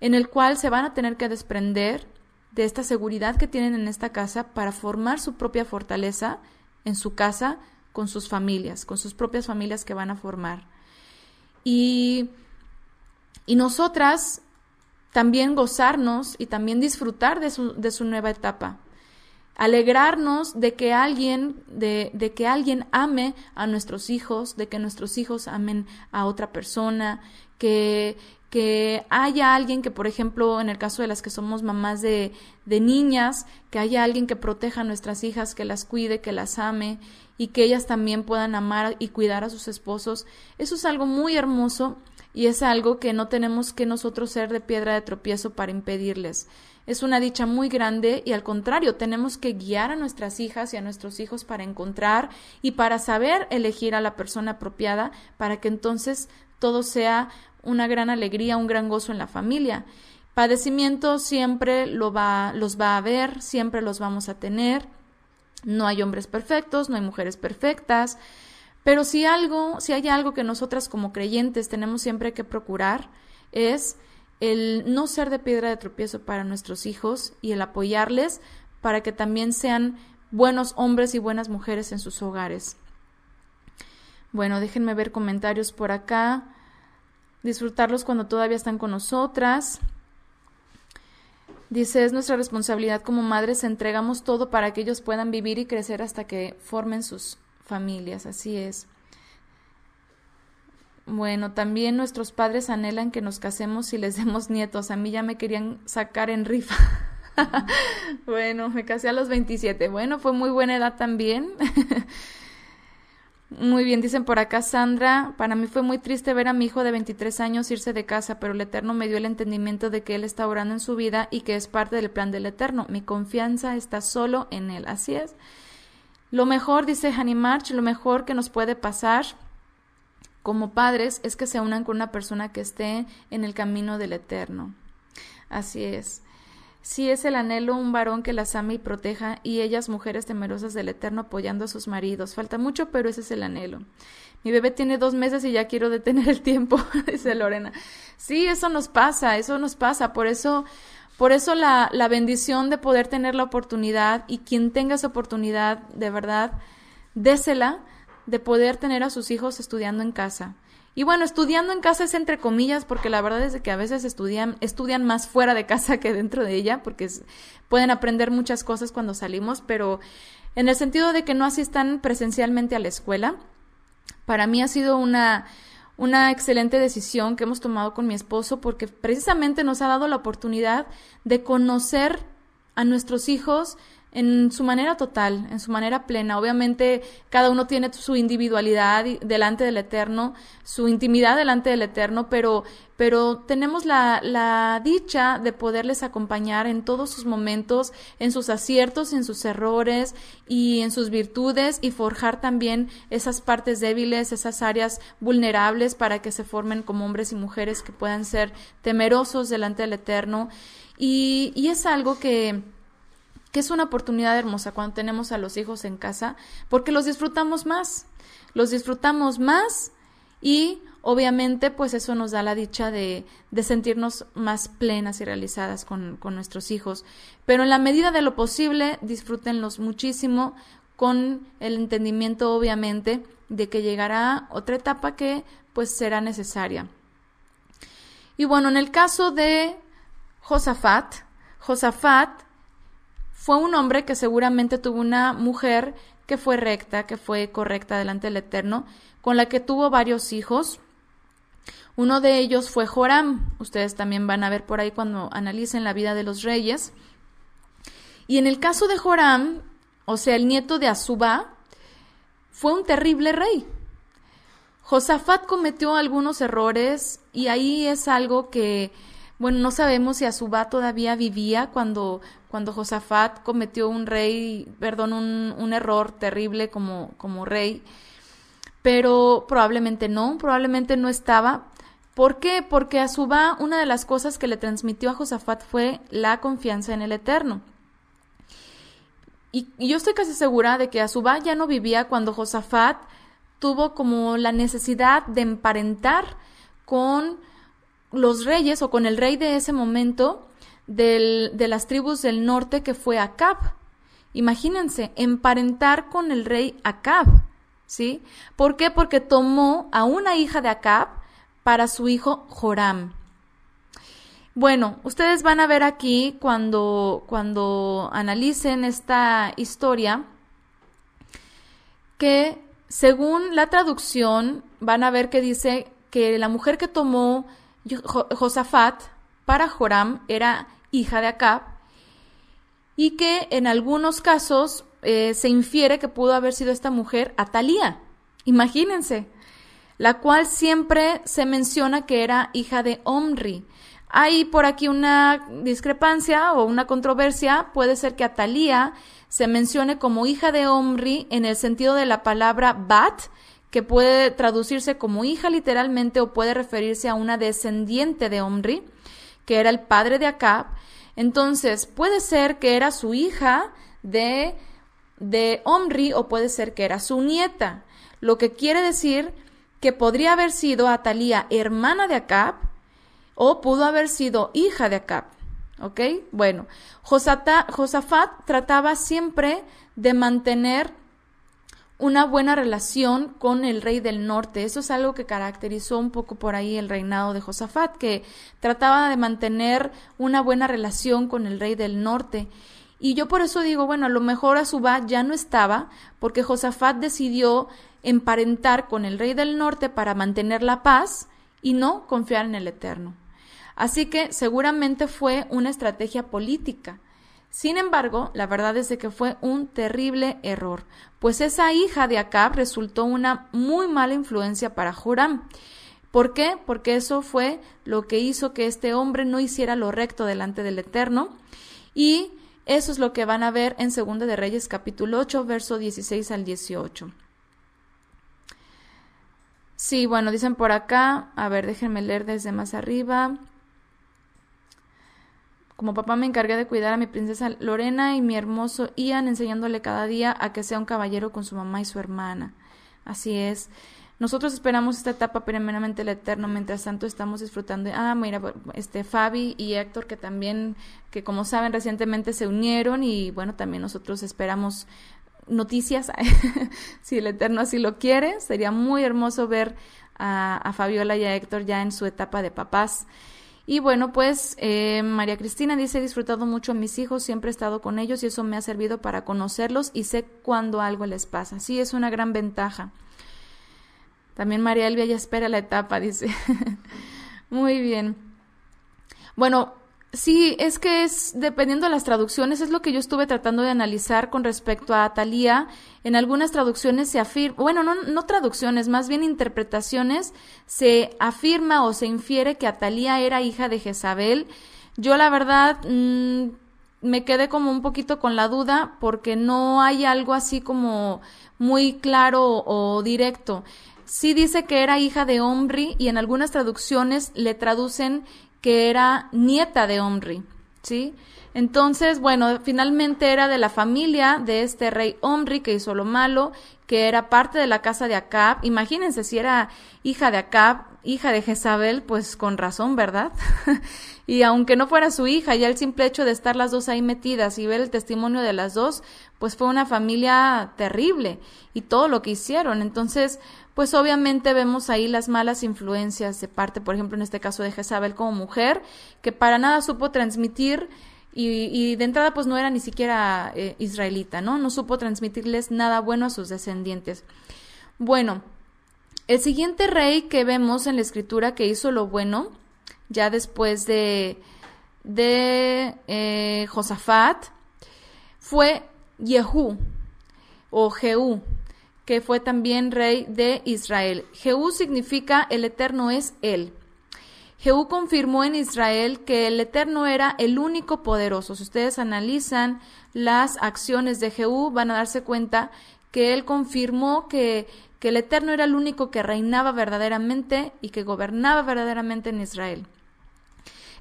en el cual se van a tener que desprender de esta seguridad que tienen en esta casa para formar su propia fortaleza en su casa con sus familias, con sus propias familias que van a formar. Y, y nosotras también gozarnos y también disfrutar de su, de su nueva etapa. Alegrarnos de que alguien, de, de que alguien ame a nuestros hijos, de que nuestros hijos amen a otra persona, que, que haya alguien que, por ejemplo, en el caso de las que somos mamás de, de niñas, que haya alguien que proteja a nuestras hijas, que las cuide, que las ame y que ellas también puedan amar y cuidar a sus esposos. Eso es algo muy hermoso y es algo que no tenemos que nosotros ser de piedra de tropiezo para impedirles. Es una dicha muy grande y al contrario, tenemos que guiar a nuestras hijas y a nuestros hijos para encontrar y para saber elegir a la persona apropiada para que entonces todo sea una gran alegría, un gran gozo en la familia. Padecimiento siempre lo va, los va a haber, siempre los vamos a tener. No hay hombres perfectos, no hay mujeres perfectas, pero si algo, si hay algo que nosotras como creyentes tenemos siempre que procurar es el no ser de piedra de tropiezo para nuestros hijos y el apoyarles para que también sean buenos hombres y buenas mujeres en sus hogares. Bueno, déjenme ver comentarios por acá disfrutarlos cuando todavía están con nosotras. Dice, es nuestra responsabilidad como madres, entregamos todo para que ellos puedan vivir y crecer hasta que formen sus familias, así es. Bueno, también nuestros padres anhelan que nos casemos y les demos nietos. A mí ya me querían sacar en rifa. [laughs] bueno, me casé a los 27. Bueno, fue muy buena edad también. [laughs] Muy bien, dicen por acá Sandra, para mí fue muy triste ver a mi hijo de 23 años irse de casa, pero el Eterno me dio el entendimiento de que Él está orando en su vida y que es parte del plan del Eterno. Mi confianza está solo en Él, así es. Lo mejor, dice Hanny March, lo mejor que nos puede pasar como padres es que se unan con una persona que esté en el camino del Eterno. Así es. Sí es el anhelo un varón que las ame y proteja, y ellas mujeres temerosas del Eterno apoyando a sus maridos. Falta mucho, pero ese es el anhelo. Mi bebé tiene dos meses y ya quiero detener el tiempo, [laughs] dice Lorena. Sí, eso nos pasa, eso nos pasa. Por eso, por eso la, la bendición de poder tener la oportunidad, y quien tenga esa oportunidad, de verdad, désela, de poder tener a sus hijos estudiando en casa. Y bueno, estudiando en casa es entre comillas, porque la verdad es que a veces estudian, estudian más fuera de casa [laughs] que dentro de ella, porque pueden aprender muchas cosas cuando salimos, pero en el sentido de que no asistan presencialmente a la escuela, para mí ha sido una, una excelente decisión que hemos tomado con mi esposo, porque precisamente nos ha dado la oportunidad de conocer a nuestros hijos, en su manera total, en su manera plena. Obviamente cada uno tiene su individualidad delante del Eterno, su intimidad delante del Eterno, pero, pero tenemos la, la dicha de poderles acompañar en todos sus momentos, en sus aciertos, en sus errores y en sus virtudes y forjar también esas partes débiles, esas áreas vulnerables para que se formen como hombres y mujeres que puedan ser temerosos delante del Eterno. Y, y es algo que que es una oportunidad hermosa cuando tenemos a los hijos en casa, porque los disfrutamos más, los disfrutamos más y obviamente pues eso nos da la dicha de, sentirnos más plenas y realizadas con, con nuestros hijos. Pero en la medida de lo posible, disfrútenlos muchísimo con el entendimiento obviamente de que llegará otra etapa que pues será necesaria. Y bueno, en el caso de Josafat, Josafat fue un hombre que seguramente tuvo una mujer que fue recta, que fue correcta delante del Eterno, con la que tuvo varios hijos. Uno de ellos fue Joram. Ustedes también van a ver por ahí cuando analicen la vida de los reyes. Y en el caso de Joram, o sea, el nieto de Azubá, fue un terrible rey. Josafat cometió algunos errores y ahí es algo que, bueno, no sabemos si Azubá todavía vivía cuando cuando Josafat cometió un rey, perdón, un, error terrible como, como rey, pero probablemente no, probablemente no estaba. ¿Por qué? Porque a una de las cosas que le transmitió a Josafat fue la confianza en el Eterno. Y, y yo estoy casi segura de que Azubá ya no vivía cuando Josafat tuvo como la necesidad de emparentar con los reyes o con el rey de ese momento de las tribus del norte que fue Acab. Imagínense, emparentar con el rey Acab, ¿sí? ¿Por qué? Porque tomó a una hija de Acab para su hijo Joram. Bueno, ustedes van a ver aquí cuando, cuando analicen esta historia que según la traducción van a ver que dice que la mujer que tomó Josafat para Joram era hija de Acab y que en algunos casos eh, se infiere que pudo haber sido esta mujer Atalía. Imagínense, la cual siempre se menciona que era hija de Omri. Hay por aquí una discrepancia o una controversia. Puede ser que Atalía se mencione como hija de Omri en el sentido de la palabra bat, que puede traducirse como hija literalmente o puede referirse a una descendiente de Omri que era el padre de Acab. Entonces, puede ser que era su hija de, de Omri o puede ser que era su nieta, lo que quiere decir que podría haber sido Atalía hermana de Acab o pudo haber sido hija de Acab. ¿Ok? Bueno, Josafat trataba siempre de mantener una buena relación con el rey del norte. Eso es algo que caracterizó un poco por ahí el reinado de Josafat, que trataba de mantener una buena relación con el rey del norte. Y yo por eso digo, bueno, a lo mejor Azubá ya no estaba, porque Josafat decidió emparentar con el rey del norte para mantener la paz y no confiar en el Eterno. Así que seguramente fue una estrategia política. Sin embargo, la verdad es de que fue un terrible error, pues esa hija de Acab resultó una muy mala influencia para Joram. ¿Por qué? Porque eso fue lo que hizo que este hombre no hiciera lo recto delante del Eterno y eso es lo que van a ver en 2 de Reyes capítulo 8, verso 16 al 18. Sí, bueno, dicen por acá, a ver, déjenme leer desde más arriba. Como papá me encargué de cuidar a mi princesa Lorena y mi hermoso Ian, enseñándole cada día a que sea un caballero con su mamá y su hermana. Así es. Nosotros esperamos esta etapa primeramente el eterno, mientras tanto estamos disfrutando. Ah, mira, este Fabi y Héctor que también, que como saben recientemente se unieron y bueno, también nosotros esperamos noticias, [laughs] si el eterno así lo quiere. Sería muy hermoso ver a, a Fabiola y a Héctor ya en su etapa de papás. Y bueno, pues eh, María Cristina dice, he disfrutado mucho a mis hijos, siempre he estado con ellos y eso me ha servido para conocerlos y sé cuándo algo les pasa. Sí, es una gran ventaja. También María Elvia ya espera la etapa, dice. [laughs] Muy bien. Bueno, Sí, es que es dependiendo de las traducciones, es lo que yo estuve tratando de analizar con respecto a Atalía. En algunas traducciones se afirma, bueno, no, traducciones, más bien interpretaciones, se afirma o se infiere que Atalía era hija de Jezabel. Yo la verdad mm, me quedé como un poquito con la duda porque no hay algo así como muy claro o, o directo. Sí dice que era hija de Omri y en algunas traducciones le traducen que era nieta de Omri, ¿sí? Entonces, bueno, finalmente era de la familia de este rey Omri que hizo lo malo, que era parte de la casa de Acab. Imagínense si era hija de Acab, hija de Jezabel, pues con razón, ¿verdad? [laughs] y aunque no fuera su hija, ya el simple hecho de estar las dos ahí metidas y ver el testimonio de las dos, pues fue una familia terrible y todo lo que hicieron. Entonces, pues obviamente vemos ahí las malas influencias de parte, por ejemplo, en este caso de Jezabel como mujer, que para nada supo transmitir y, de entrada pues no era ni siquiera eh, israelita, ¿no? No supo transmitirles nada bueno a sus descendientes. Bueno, el siguiente rey que vemos en la escritura que hizo lo bueno, ya después de, eh, Josafat, fue Yehú o Jehú, que fue también rey de Israel. Jehú significa el eterno es él. Jehú confirmó en Israel que el Eterno era el único poderoso. Si ustedes analizan las acciones de Jehú, van a darse cuenta que él confirmó que, que el Eterno era el único que reinaba verdaderamente y que gobernaba verdaderamente en Israel.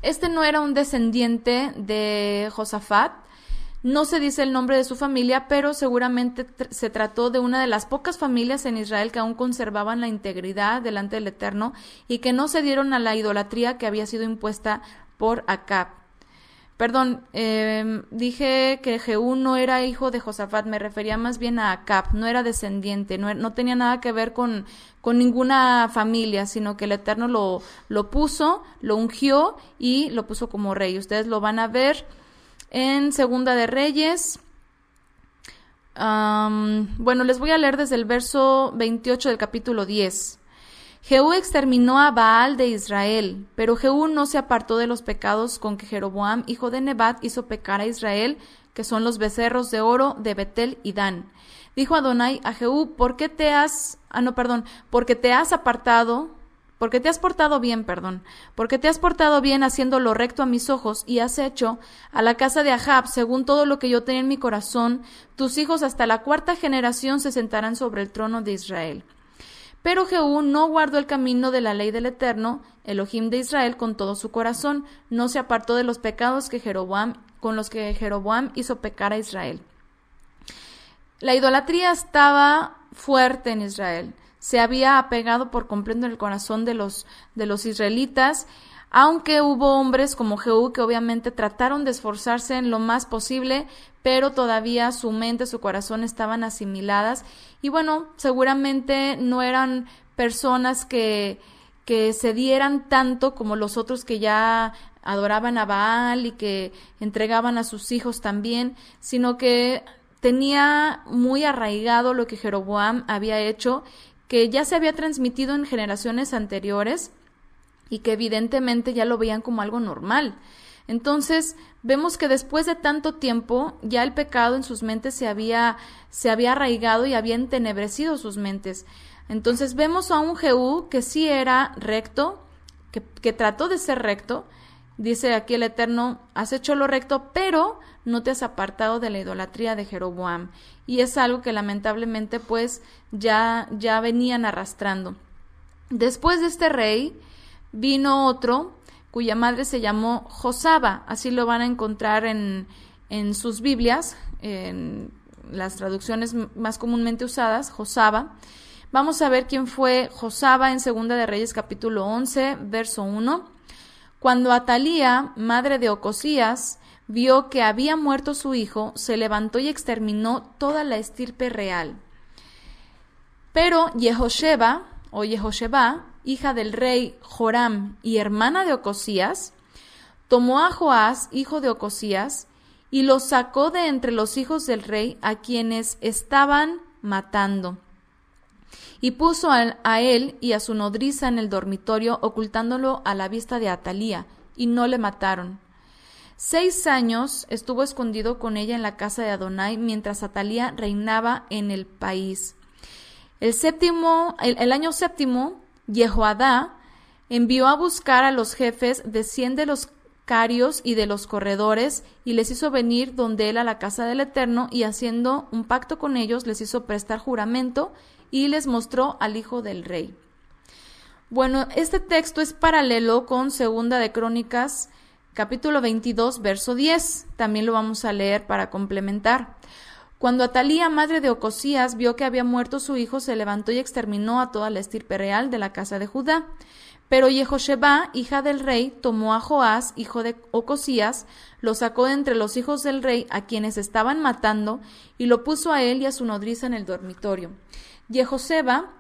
Este no era un descendiente de Josafat, no se dice el nombre de su familia, pero seguramente se trató de una de las pocas familias en Israel que aún conservaban la integridad delante del Eterno y que no se dieron a la idolatría que había sido impuesta por Acab. Perdón, em, dije que Jehú no era hijo de Josafat, me refería más bien a Acab, no era descendiente, er-, no, tenía nada que ver con, con, ninguna familia, sino que el Eterno lo, lo puso, lo ungió y lo puso como rey. Ustedes lo van a ver en Segunda de Reyes. bueno, les voy a leer desde el verso 28 del capítulo 10. Jehú exterminó a Baal de Israel, pero Jehú no se apartó de los pecados con que Jeroboam, hijo de Nebat, hizo pecar a Israel, que son los becerros de oro de Betel y Dan. Dijo Adonai a Jehú, ¿por qué te has, ah no, perdón, porque te has apartado porque te has portado bien, perdón, porque te has portado bien haciendo lo recto a mis ojos y has hecho a la casa de Ahab según todo lo que yo tenía en mi corazón, tus hijos hasta la cuarta generación se sentarán sobre el trono de Israel. Pero Jehú no guardó el camino de la ley del Eterno, Elohim de Israel, con todo su corazón, no se apartó de los pecados que Jeroboam, con los que Jeroboam hizo pecar a Israel. La idolatría estaba fuerte en Israel. Se había apegado por completo en el corazón de los, de los israelitas, aunque hubo hombres como Jehú que obviamente trataron de esforzarse en lo más posible, pero todavía su mente, su corazón estaban asimiladas y bueno, seguramente no eran personas que, que se dieran tanto como los otros que ya adoraban a Baal y que entregaban a sus hijos también, sino que tenía muy arraigado lo que Jeroboam había hecho, que ya se había transmitido en generaciones anteriores y que evidentemente ya lo veían como algo normal. Entonces, vemos que después de tanto tiempo, ya el pecado en sus mentes se había, se había arraigado y había entenebrecido sus mentes. Entonces, vemos a un jeú que sí era recto, que trató de ser recto. Dice aquí el Eterno, has hecho lo recto, pero no te has apartado de la idolatría de Jeroboam. Y es algo que lamentablemente pues ya, ya venían arrastrando. Después de este rey vino otro cuya madre se llamó Josaba, así lo van a encontrar en, sus Biblias, en las traducciones más comúnmente usadas, Josaba. Vamos a ver quién fue Josaba en Segunda de Reyes capítulo 11, verso 1. Cuando Atalía, madre de Ocosías, vio que había muerto su hijo, se levantó y exterminó toda la estirpe real. Pero Yehosheba, o Yehosheba, hija del rey Joram y hermana de Ocosías, tomó a Joás, hijo de Ocosías, y lo sacó de entre los hijos del rey a quienes estaban matando. Y puso a él y a su nodriza en el dormitorio, ocultándolo a la vista de Atalía, y no le mataron. Seis años estuvo escondido con ella en la casa de Adonai mientras Atalía reinaba en el país. El, año séptimo, Yehoadá envió a buscar a los jefes de cien de los carios y de los corredores y les hizo venir donde él a la casa del Eterno y haciendo un pacto con ellos les hizo prestar juramento y les mostró al hijo del rey. Bueno, este texto es paralelo con Segunda de Crónicas capítulo 22, verso 10. También lo vamos a leer para complementar. Cuando Atalía, madre de Ocosías, vio que había muerto su hijo, se levantó y exterminó a toda la estirpe real de la casa de Judá. Pero Yehosheba, hija del rey, tomó a Joás, hijo de Ocosías, lo sacó de entre los hijos del rey a quienes estaban matando, y lo puso a él y a su nodriza en el dormitorio. Yehosheba,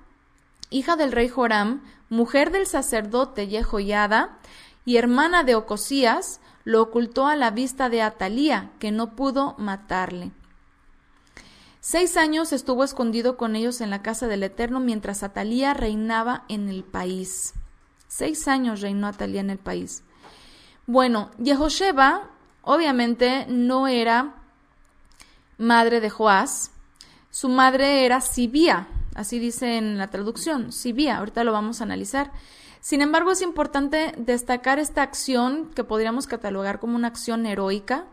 hija del rey Joram, mujer del sacerdote Yehoyada, y hermana de Ocosías, lo ocultó a la vista de Atalía, que no pudo matarle. Seis años estuvo escondido con ellos en la casa del Eterno mientras Atalía reinaba en el país. Seis años reinó Atalía en el país. Bueno, Yehosheba obviamente no era madre de Joás, su madre era Sibía, así dice en la traducción, Sibía, ahorita lo vamos a analizar. Sin embargo, es importante destacar esta acción que podríamos catalogar como una acción heroica,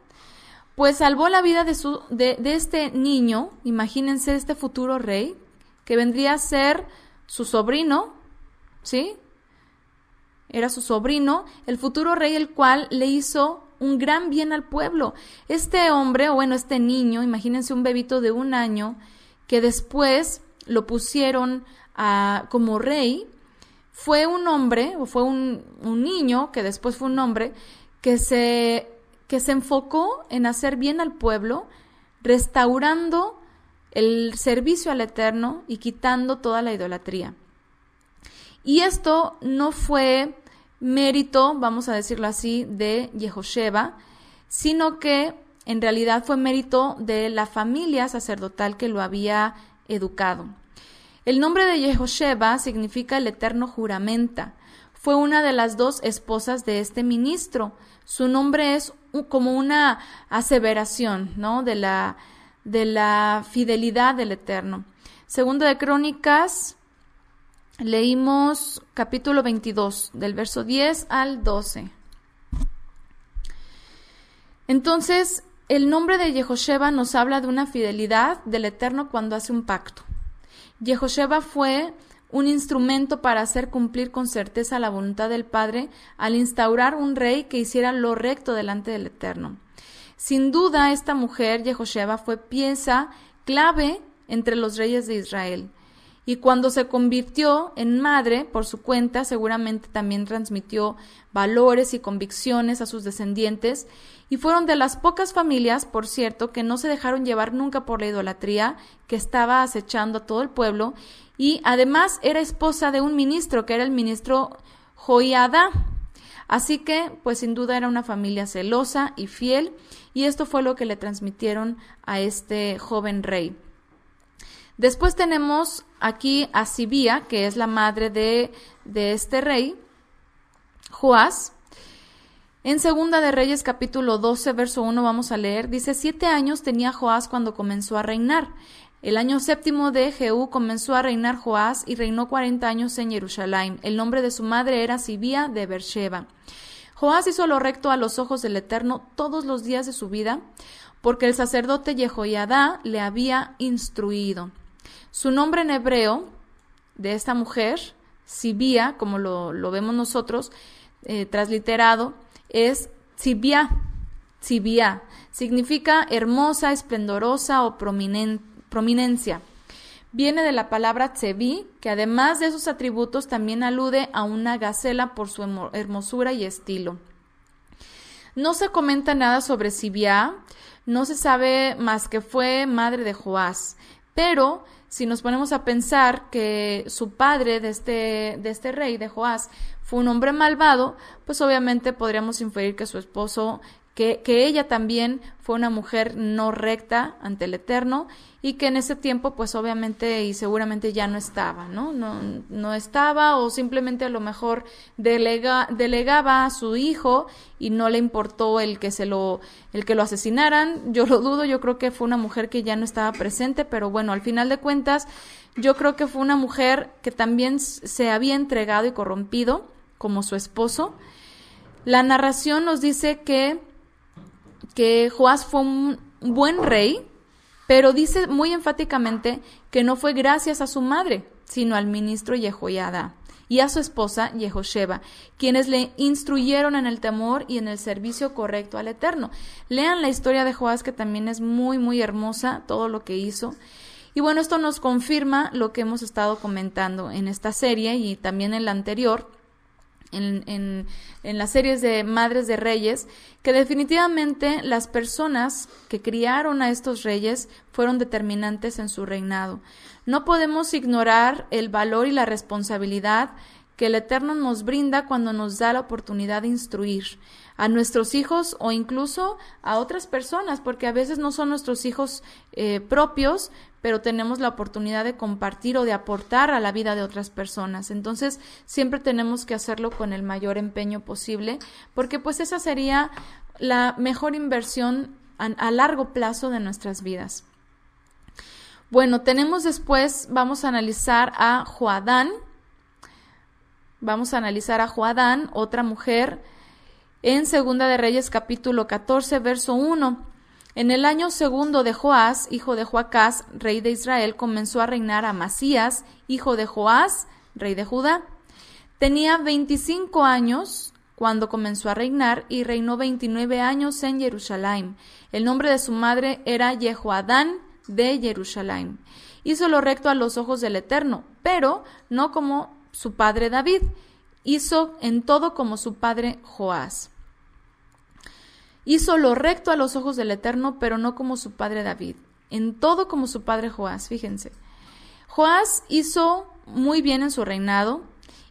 pues salvó la vida de, su, de, este niño, imagínense este futuro rey, que vendría a ser su sobrino, ¿sí? Era su sobrino, el futuro rey el cual le hizo un gran bien al pueblo. Este hombre, o bueno, este niño, imagínense un bebito de un año, que después lo pusieron a, como rey, fue un hombre, o fue un, niño, que después fue un hombre, que se, que se enfocó en hacer bien al pueblo, restaurando el servicio al Eterno y quitando toda la idolatría. Y esto no fue mérito, vamos a decirlo así, de Yehosheba, sino que en realidad fue mérito de la familia sacerdotal que lo había educado. El nombre de Yehosheba significa el eterno juramenta. Fue una de las dos esposas de este ministro. Su nombre es como una aseveración, ¿no? De la, de la fidelidad del eterno. Segundo de Crónicas, leímos capítulo 22, del verso 10 al 12. Entonces, el nombre de Yehosheba nos habla de una fidelidad del Eterno cuando hace un pacto. Yehosheba fue un instrumento para hacer cumplir con certeza la voluntad del Padre al instaurar un rey que hiciera lo recto delante del Eterno. Sin duda, esta mujer, Yehosheba, fue pieza clave entre los reyes de Israel. Y cuando se convirtió en madre por su cuenta, seguramente también transmitió valores y convicciones a sus descendientes y fueron de las pocas familias, por cierto, que no se dejaron llevar nunca por la idolatría que estaba acechando a todo el pueblo y además era esposa de un ministro que era el ministro Joiada. Así que, pues sin duda era una familia celosa y fiel y esto fue lo que le transmitieron a este joven rey. Después tenemos aquí a Sibía, que es la madre de, de este rey, Joás, en Segunda de Reyes capítulo 12, verso 1 vamos a leer, dice, siete años tenía Joás cuando comenzó a reinar. El año séptimo de Jehú comenzó a reinar Joás y reinó cuarenta años en Jerusalén. El nombre de su madre era Sibía de Beersheba. Joás hizo lo recto a los ojos del Eterno todos los días de su vida, porque el sacerdote Jehoiada le había instruido. Su nombre en hebreo de esta mujer, Sibía, como lo, vemos nosotros, eh, trasliterado, es Tzibia. Tzibia significa hermosa, esplendorosa o prominencia. Viene de la palabra tzibi, que además de sus atributos también alude a una gacela por su hermosura y estilo. No se comenta nada sobre Sibia, no se sabe más que fue madre de Joás, pero si nos ponemos a pensar que su padre de este, de este rey, de Joás, fue un hombre malvado, pues obviamente podríamos inferir que su esposo, que, que ella también fue una mujer no recta ante el Eterno y que en ese tiempo pues obviamente y seguramente ya no estaba, ¿no? No, no estaba o simplemente a lo mejor delega, delegaba a su hijo y no le importó el que se lo, el que lo asesinaran, yo lo dudo, yo creo que fue una mujer que ya no estaba presente, pero bueno, al final de cuentas yo creo que fue una mujer que también se había entregado y corrompido como su esposo. La narración nos dice que, que Joás fue un buen rey, pero dice muy enfáticamente que no fue gracias a su madre, sino al ministro Yehoyada y a su esposa Yehosheba, quienes le instruyeron en el temor y en el servicio correcto al Eterno. Lean la historia de Joás, que también es muy, muy hermosa, todo lo que hizo. Y bueno, esto nos confirma lo que hemos estado comentando en esta serie y también en la anterior, en, en, las series de Madres de Reyes, que definitivamente las personas que criaron a estos reyes fueron determinantes en su reinado. No podemos ignorar el valor y la responsabilidad que el Eterno nos brinda cuando nos da la oportunidad de instruir a nuestros hijos o incluso a otras personas, porque a veces no son nuestros hijos eh, propios, pero tenemos la oportunidad de compartir o de aportar a la vida de otras personas. Entonces, siempre tenemos que hacerlo con el mayor empeño posible, porque pues esa sería la mejor inversión a, largo plazo de nuestras vidas. Bueno, tenemos después, vamos a analizar a Joadán. Vamos a analizar a Joadán, otra mujer, en Segunda de Reyes capítulo 14, verso 1. En el año segundo de Joás, hijo de Joacás, rey de Israel, comenzó a reinar a Masías, hijo de Joás, rey de Judá. Tenía 25 años cuando comenzó a reinar y reinó 29 años en Jerusalén. El nombre de su madre era Yehoadán de Jerusalén. Hizo lo recto a los ojos del Eterno, pero no como su padre David. Hizo en todo como su padre Joás. Hizo lo recto a los ojos del Eterno, pero no como su padre David. En todo como su padre Joás, fíjense. Joás hizo muy bien en su reinado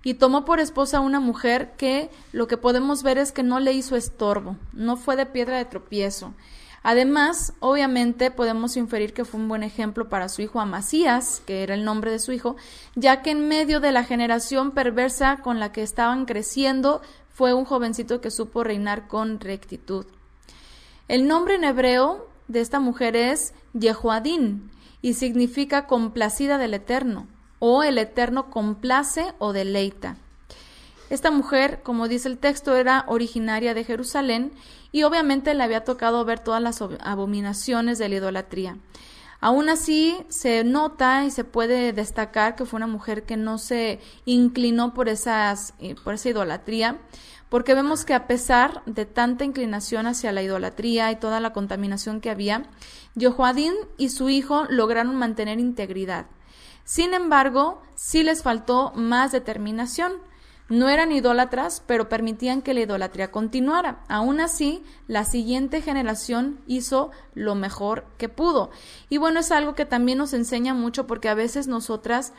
y tomó por esposa a una mujer que lo que podemos ver es que no le hizo estorbo, no fue de piedra de tropiezo. Además, obviamente podemos inferir que fue un buen ejemplo para su hijo Amasías, que era el nombre de su hijo, ya que en medio de la generación perversa con la que estaban creciendo, fue un jovencito que supo reinar con rectitud. El nombre en hebreo de esta mujer es Yehuadín y significa complacida del Eterno o el Eterno complace o deleita. Esta mujer, como dice el texto, era originaria de Jerusalén y obviamente le había tocado ver todas las abominaciones de la idolatría. Aún así, se nota y se puede destacar que fue una mujer que no se inclinó por, esas, eh, por esa idolatría, porque vemos que a pesar de tanta inclinación hacia la idolatría y toda la contaminación que había, Joaquín y su hijo lograron mantener integridad. Sin embargo, sí les faltó más determinación. No eran idólatras, pero permitían que la idolatría continuara. Aún así, la siguiente generación hizo lo mejor que pudo. Y bueno, es algo que también nos enseña mucho porque a veces nosotras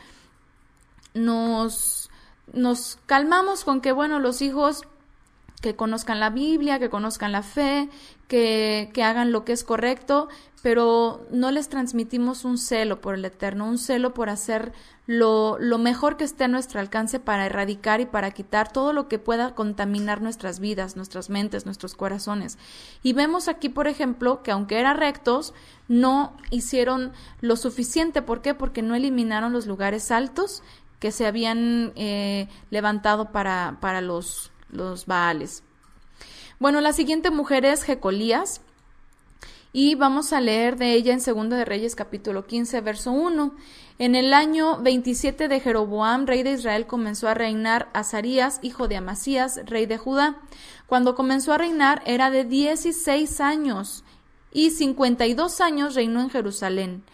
nos, nos calmamos con que, bueno, los hijos que conozcan la Biblia, que conozcan la fe, que, hagan lo que es correcto, pero no les transmitimos un celo por el Eterno, un celo por hacer lo, lo mejor que esté a nuestro alcance para erradicar y para quitar todo lo que pueda contaminar nuestras vidas, nuestras mentes, nuestros corazones. Y vemos aquí, por ejemplo, que aunque eran rectos, no hicieron lo suficiente. ¿Por qué? Porque no eliminaron los lugares altos que se habían eh, levantado para, para los los Baales. Bueno, la siguiente mujer es Jecolías y vamos a leer de ella en Segundo de Reyes capítulo 15 verso 1. En el año 27 de Jeroboam, rey de Israel, comenzó a reinar Azarías, hijo de Amasías, rey de Judá. Cuando comenzó a reinar era de 16 años y 52 años reinó en Jerusalén.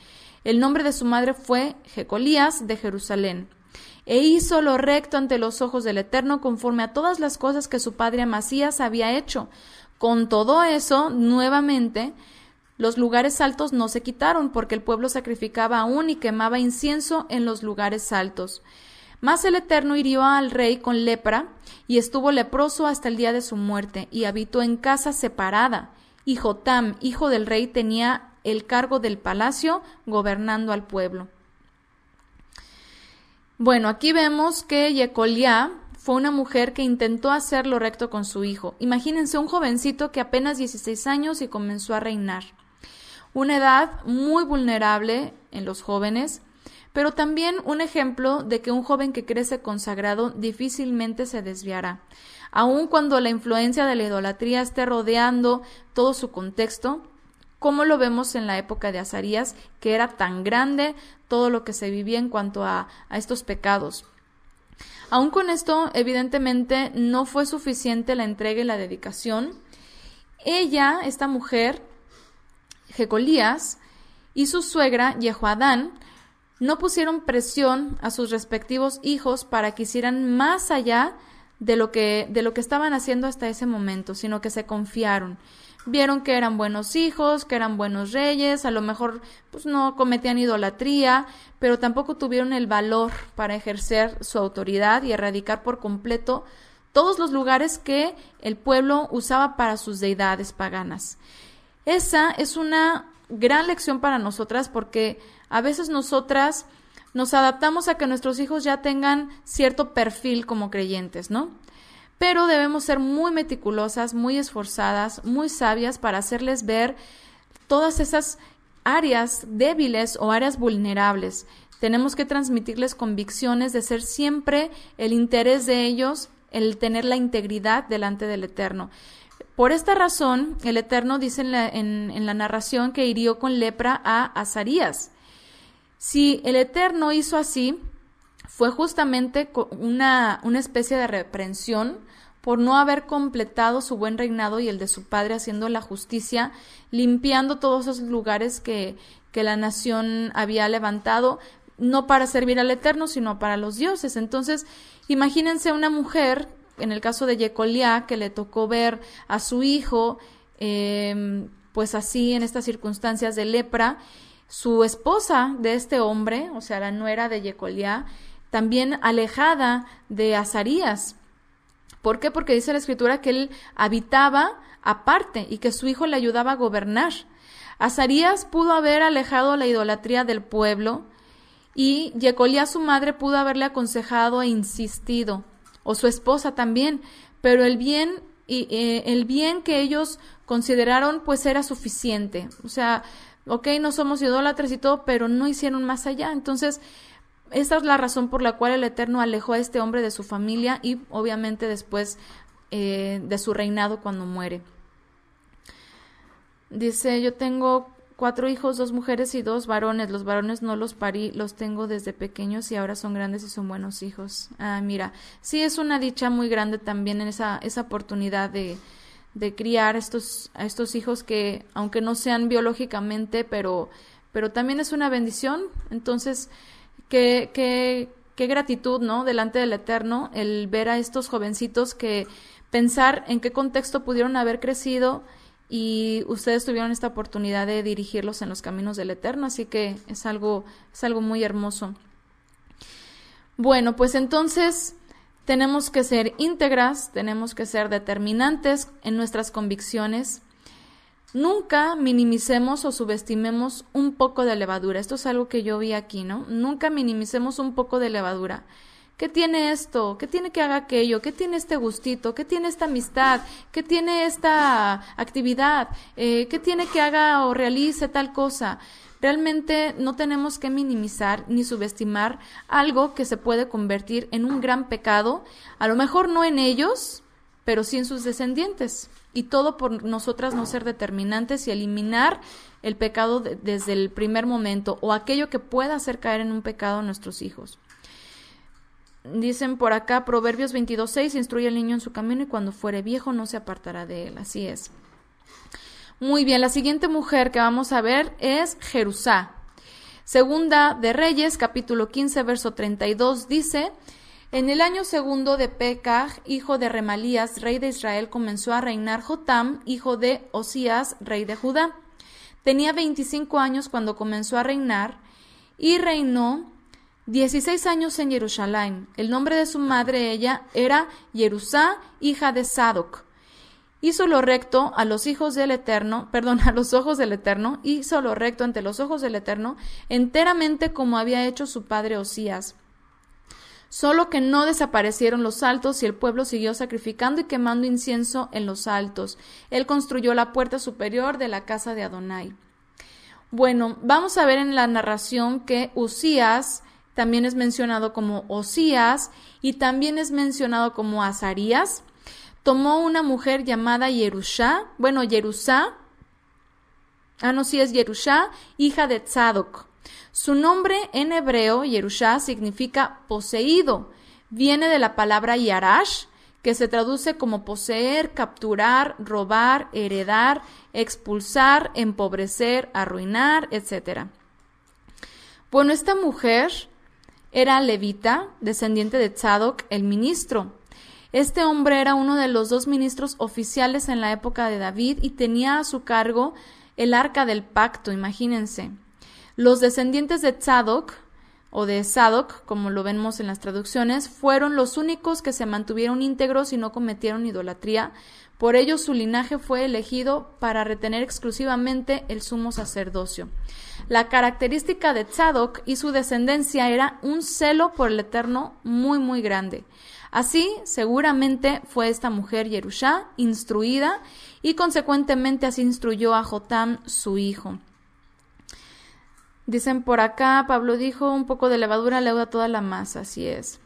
El nombre de su madre fue Jecolías de Jerusalén e hizo lo recto ante los ojos del Eterno conforme a todas las cosas que su padre Amasías había hecho. Con todo eso, nuevamente, los lugares altos no se quitaron, porque el pueblo sacrificaba aún y quemaba incienso en los lugares altos. Mas el Eterno hirió al rey con lepra, y estuvo leproso hasta el día de su muerte, y habitó en casa separada. Y Jotam, hijo del rey, tenía el cargo del palacio, gobernando al pueblo. Bueno, aquí vemos que Yecoliá fue una mujer que intentó hacer lo recto con su hijo. Imagínense un jovencito que apenas 16 años y comenzó a reinar. Una edad muy vulnerable en los jóvenes, pero también un ejemplo de que un joven que crece consagrado difícilmente se desviará. Aun cuando la influencia de la idolatría esté rodeando todo su contexto, como lo vemos en la época de Azarías, que era tan grande todo lo que se vivía en cuanto a, estos pecados. Aún con esto, evidentemente, no fue suficiente la entrega y la dedicación. Ella, esta mujer, Jecolías, y su suegra, Yehoadán, no pusieron presión a sus respectivos hijos para que hicieran más allá de lo que, de lo que estaban haciendo hasta ese momento, sino que se confiaron vieron que eran buenos hijos, que eran buenos reyes, a lo mejor pues no cometían idolatría, pero tampoco tuvieron el valor para ejercer su autoridad y erradicar por completo todos los lugares que el pueblo usaba para sus deidades paganas. Esa es una gran lección para nosotras porque a veces nosotras nos adaptamos a que nuestros hijos ya tengan cierto perfil como creyentes, ¿no? pero debemos ser muy meticulosas, muy esforzadas, muy sabias para hacerles ver todas esas áreas débiles o áreas vulnerables. Tenemos que transmitirles convicciones de ser siempre el interés de ellos, el tener la integridad delante del Eterno. Por esta razón, el Eterno dice en la, narración que hirió con lepra a Azarías. Si el Eterno hizo así, fue justamente una, especie de reprensión por no haber completado su buen reinado y el de su padre haciendo la justicia, limpiando todos esos lugares que, la nación había levantado, no para servir al Eterno, sino para los dioses. Entonces, imagínense una mujer, en el caso de Yecoliá, que le tocó ver a su hijo, em, pues así en estas circunstancias de lepra, su esposa de este hombre, o sea, la nuera de Yecoliá, también alejada de Azarías. ¿Por qué? Porque dice la escritura que él habitaba aparte y que su hijo le ayudaba a gobernar. Azarías pudo haber alejado la idolatría del pueblo y Yecolía su madre pudo haberle aconsejado e insistido, o su esposa también, pero el bien y eh, el bien que ellos consideraron pues era suficiente. O sea, ok, no somos idólatras y todo, pero no hicieron más allá. Entonces, esta es la razón por la cual el Eterno alejó a este hombre de su familia y obviamente después eh, de su reinado cuando muere. Dice, yo tengo cuatro hijos, dos mujeres y dos varones. Los varones no los parí, los tengo desde pequeños y ahora son grandes y son buenos hijos. Ah, mira, sí es una dicha muy grande también en esa, esa oportunidad de, de criar estos, a estos hijos que, aunque no sean biológicamente, pero, pero también es una bendición. Entonces, qué, gratitud, ¿no? Delante del Eterno, el ver a estos jovencitos que pensar en qué contexto pudieron haber crecido y ustedes tuvieron esta oportunidad de dirigirlos en los caminos del Eterno, así que es algo, es algo muy hermoso. Bueno, pues entonces tenemos que ser íntegras, tenemos que ser determinantes en nuestras convicciones, Nunca minimicemos o subestimemos un poco de levadura. Esto es algo que yo vi aquí, ¿no? Nunca minimicemos un poco de levadura. ¿Qué tiene esto? ¿Qué tiene que haga aquello? ¿Qué tiene este gustito? ¿Qué tiene esta amistad? ¿Qué tiene esta actividad? Eh, ¿Qué tiene que haga o realice tal cosa? Realmente no tenemos que minimizar ni subestimar algo que se puede convertir en un gran pecado, a lo mejor no en ellos, pero sí en sus descendientes y todo por nosotras no ser determinantes y eliminar el pecado desde el primer momento o aquello que pueda hacer caer en un pecado a nuestros hijos. Dicen por acá Proverbios 22:6, instruye al niño en su camino y cuando fuere viejo no se apartará de él. Así es. Muy bien, la siguiente mujer que vamos a ver es Jerusá. Segunda de Reyes, capítulo 15, verso 32 dice, en el año segundo de Pekah, hijo de Remalías, rey de Israel, comenzó a reinar Jotam, hijo de Osías, rey de Judá. Tenía 25 años cuando comenzó a reinar y reinó 16 años en Jerusalén. El nombre de su madre ella era Jerusá, hija de Sadoc. Hizo lo recto a los hijos del Eterno, [laughs] perdón, a los ojos del Eterno, hizo lo recto ante los ojos del Eterno, enteramente como había hecho su padre Osías solo que no desaparecieron los altos y el pueblo siguió sacrificando y quemando incienso en los altos. Él construyó la puerta superior de la casa de Adonai. Bueno, vamos a ver en la narración que Usías también es mencionado como Osías y también es mencionado como Azarías. Tomó una mujer llamada Yerusha, bueno, Yerusá, ah no, sí es Yerusha, hija de Tzadok. Su nombre en hebreo, Yerushá, significa poseído. Viene de la palabra Yarash, que se traduce como poseer, capturar, robar, heredar, expulsar, empobrecer, arruinar, etc. Bueno, esta mujer era levita, descendiente de Tzadok, el ministro. Este hombre era uno de los dos ministros oficiales en la época de David y tenía a su cargo el arca del pacto, imagínense. Los descendientes de Tzadok o de Sadoc, como lo vemos en las traducciones, fueron los únicos que se mantuvieron íntegros y no cometieron idolatría. Por ello su linaje fue elegido para retener exclusivamente el sumo sacerdocio. La característica de Tzadok y su descendencia era un celo por el Eterno muy muy grande. Así, seguramente fue esta mujer Yerusha instruida y consecuentemente así instruyó a Jotam su hijo. Dicen por acá, Pablo dijo, un poco de levadura leuda toda la masa, así es.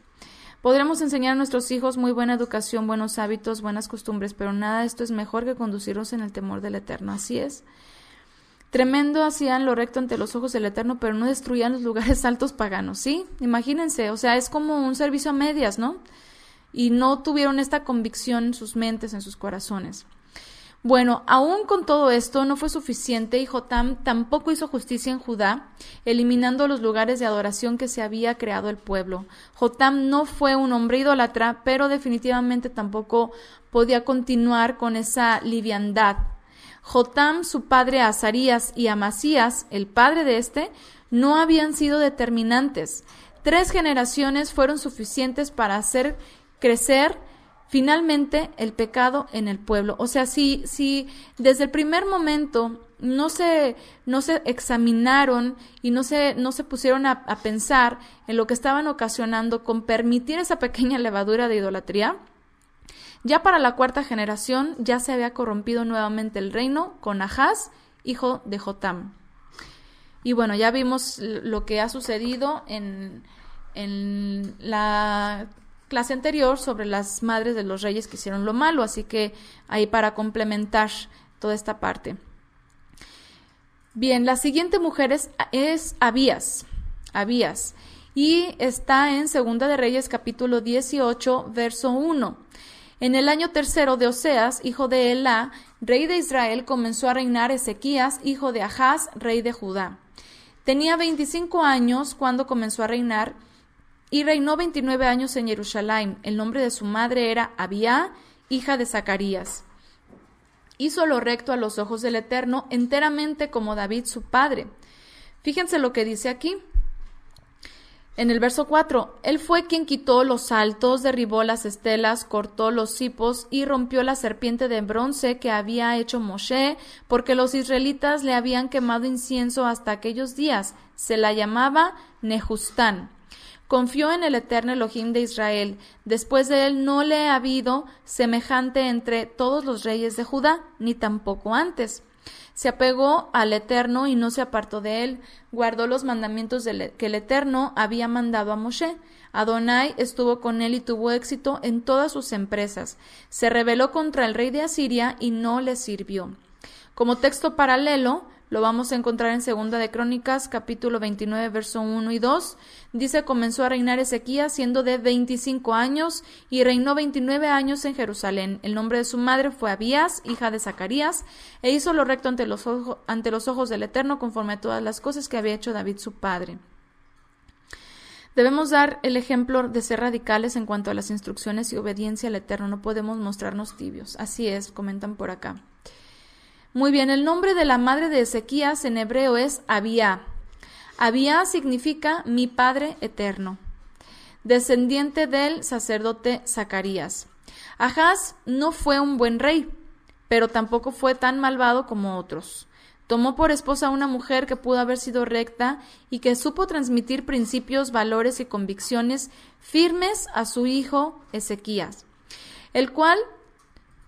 Podremos enseñar a nuestros hijos muy buena educación, buenos hábitos, buenas costumbres, pero nada de esto es mejor que conducirnos en el temor del Eterno, así es. Tremendo hacían lo recto ante los ojos del Eterno, pero no destruían los lugares [laughs] altos paganos, ¿sí? Imagínense, o sea, es como un servicio a medias, ¿no? Y no tuvieron esta convicción en sus mentes, en sus corazones. Bueno, aún con todo esto no fue suficiente y Jotam tampoco hizo justicia en Judá, eliminando los lugares de adoración que se había creado el pueblo. Jotam no fue un hombre idólatra, pero definitivamente tampoco podía continuar con esa liviandad. Jotam, su padre Azarías y Amasías, el padre de este, no habían sido determinantes. Tres generaciones fueron suficientes para hacer crecer finalmente el pecado en el pueblo. O sea, si, desde el primer momento no se, no se examinaron y no se, no se pusieron a, pensar en lo que estaban ocasionando con permitir esa pequeña levadura de idolatría, ya para la cuarta generación ya se había corrompido nuevamente el reino con Ahaz, hijo de Jotam. Y bueno, ya vimos lo que ha sucedido en, en la clase anterior sobre las madres de los reyes que hicieron lo malo, así que ahí para complementar toda esta parte. Bien, la siguiente mujer es, Abías, Abías, y está en Segunda de Reyes capítulo 18, verso 1. En el año tercero de Oseas, hijo de Elá, rey de Israel, comenzó a reinar Ezequías, hijo de Ahaz, rey de Judá. Tenía 25 años cuando comenzó a reinar y reinó 29 años en Jerusalén. El nombre de su madre era Abía, hija de Zacarías. Hizo lo recto a los ojos del Eterno, enteramente como David su padre. Fíjense lo que dice aquí. En el verso 4, Él fue quien quitó los altos, derribó las estelas, cortó los cipos y rompió la serpiente de bronce que había hecho Moshe, porque los israelitas le habían quemado incienso hasta aquellos días. Se la llamaba Nehustán. Confió en el eterno Elohim de Israel. Después de él no le ha habido semejante entre todos los reyes de Judá, ni tampoco antes. Se apegó al Eterno y no se apartó de él. Guardó los mandamientos e-, que el Eterno había mandado a Moshe. Adonai estuvo con él y tuvo éxito en todas sus empresas. Se rebeló contra el rey de Asiria y no le sirvió. Como texto paralelo, lo vamos a encontrar en Segunda de Crónicas, capítulo 29, verso 1 y 2. Dice, comenzó a reinar Ezequías siendo de 25 años y reinó 29 años en Jerusalén. El nombre de su madre fue Abías, hija de Zacarías, e hizo lo recto ante los, ante los ojos del Eterno conforme a todas las cosas que había hecho David su padre. Debemos dar el ejemplo de ser radicales en cuanto a las instrucciones y obediencia al Eterno. No podemos mostrarnos tibios. Así es, comentan por acá. Muy bien, el nombre de la madre de Ezequías en hebreo es Abía. Abía significa mi Padre Eterno, descendiente del sacerdote Zacarías. Ahaz no fue un buen rey, pero tampoco fue tan malvado como otros. Tomó por esposa a una mujer que pudo haber sido recta y que supo transmitir principios, valores y convicciones firmes a su hijo Ezequías, el cual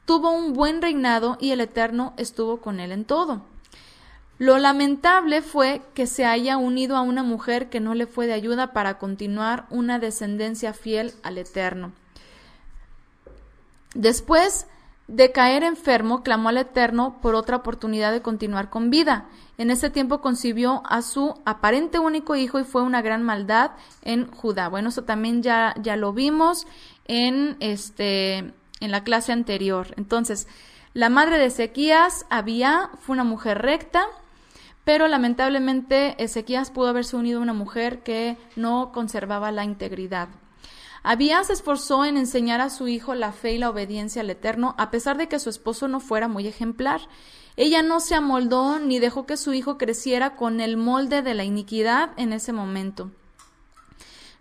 tuvo un buen reinado y el Eterno estuvo con él en todo. Lo lamentable fue que se haya unido a una mujer que no le fue de ayuda para continuar una descendencia fiel al Eterno. Después de caer enfermo, clamó al Eterno por otra oportunidad de continuar con vida. En ese tiempo concibió a su aparente único hijo y fue una gran maldad en Judá. Bueno, eso también ya, ya lo vimos en este en la clase anterior. Entonces, la madre de Ezequías, había fue una mujer recta, pero lamentablemente Ezequías pudo haberse unido a una mujer que no conservaba la integridad. Abía se esforzó en enseñar a su hijo la fe y la obediencia al Eterno, a pesar de que su esposo no fuera muy ejemplar. Ella no se amoldó ni dejó que su hijo creciera con el molde de la iniquidad en ese momento.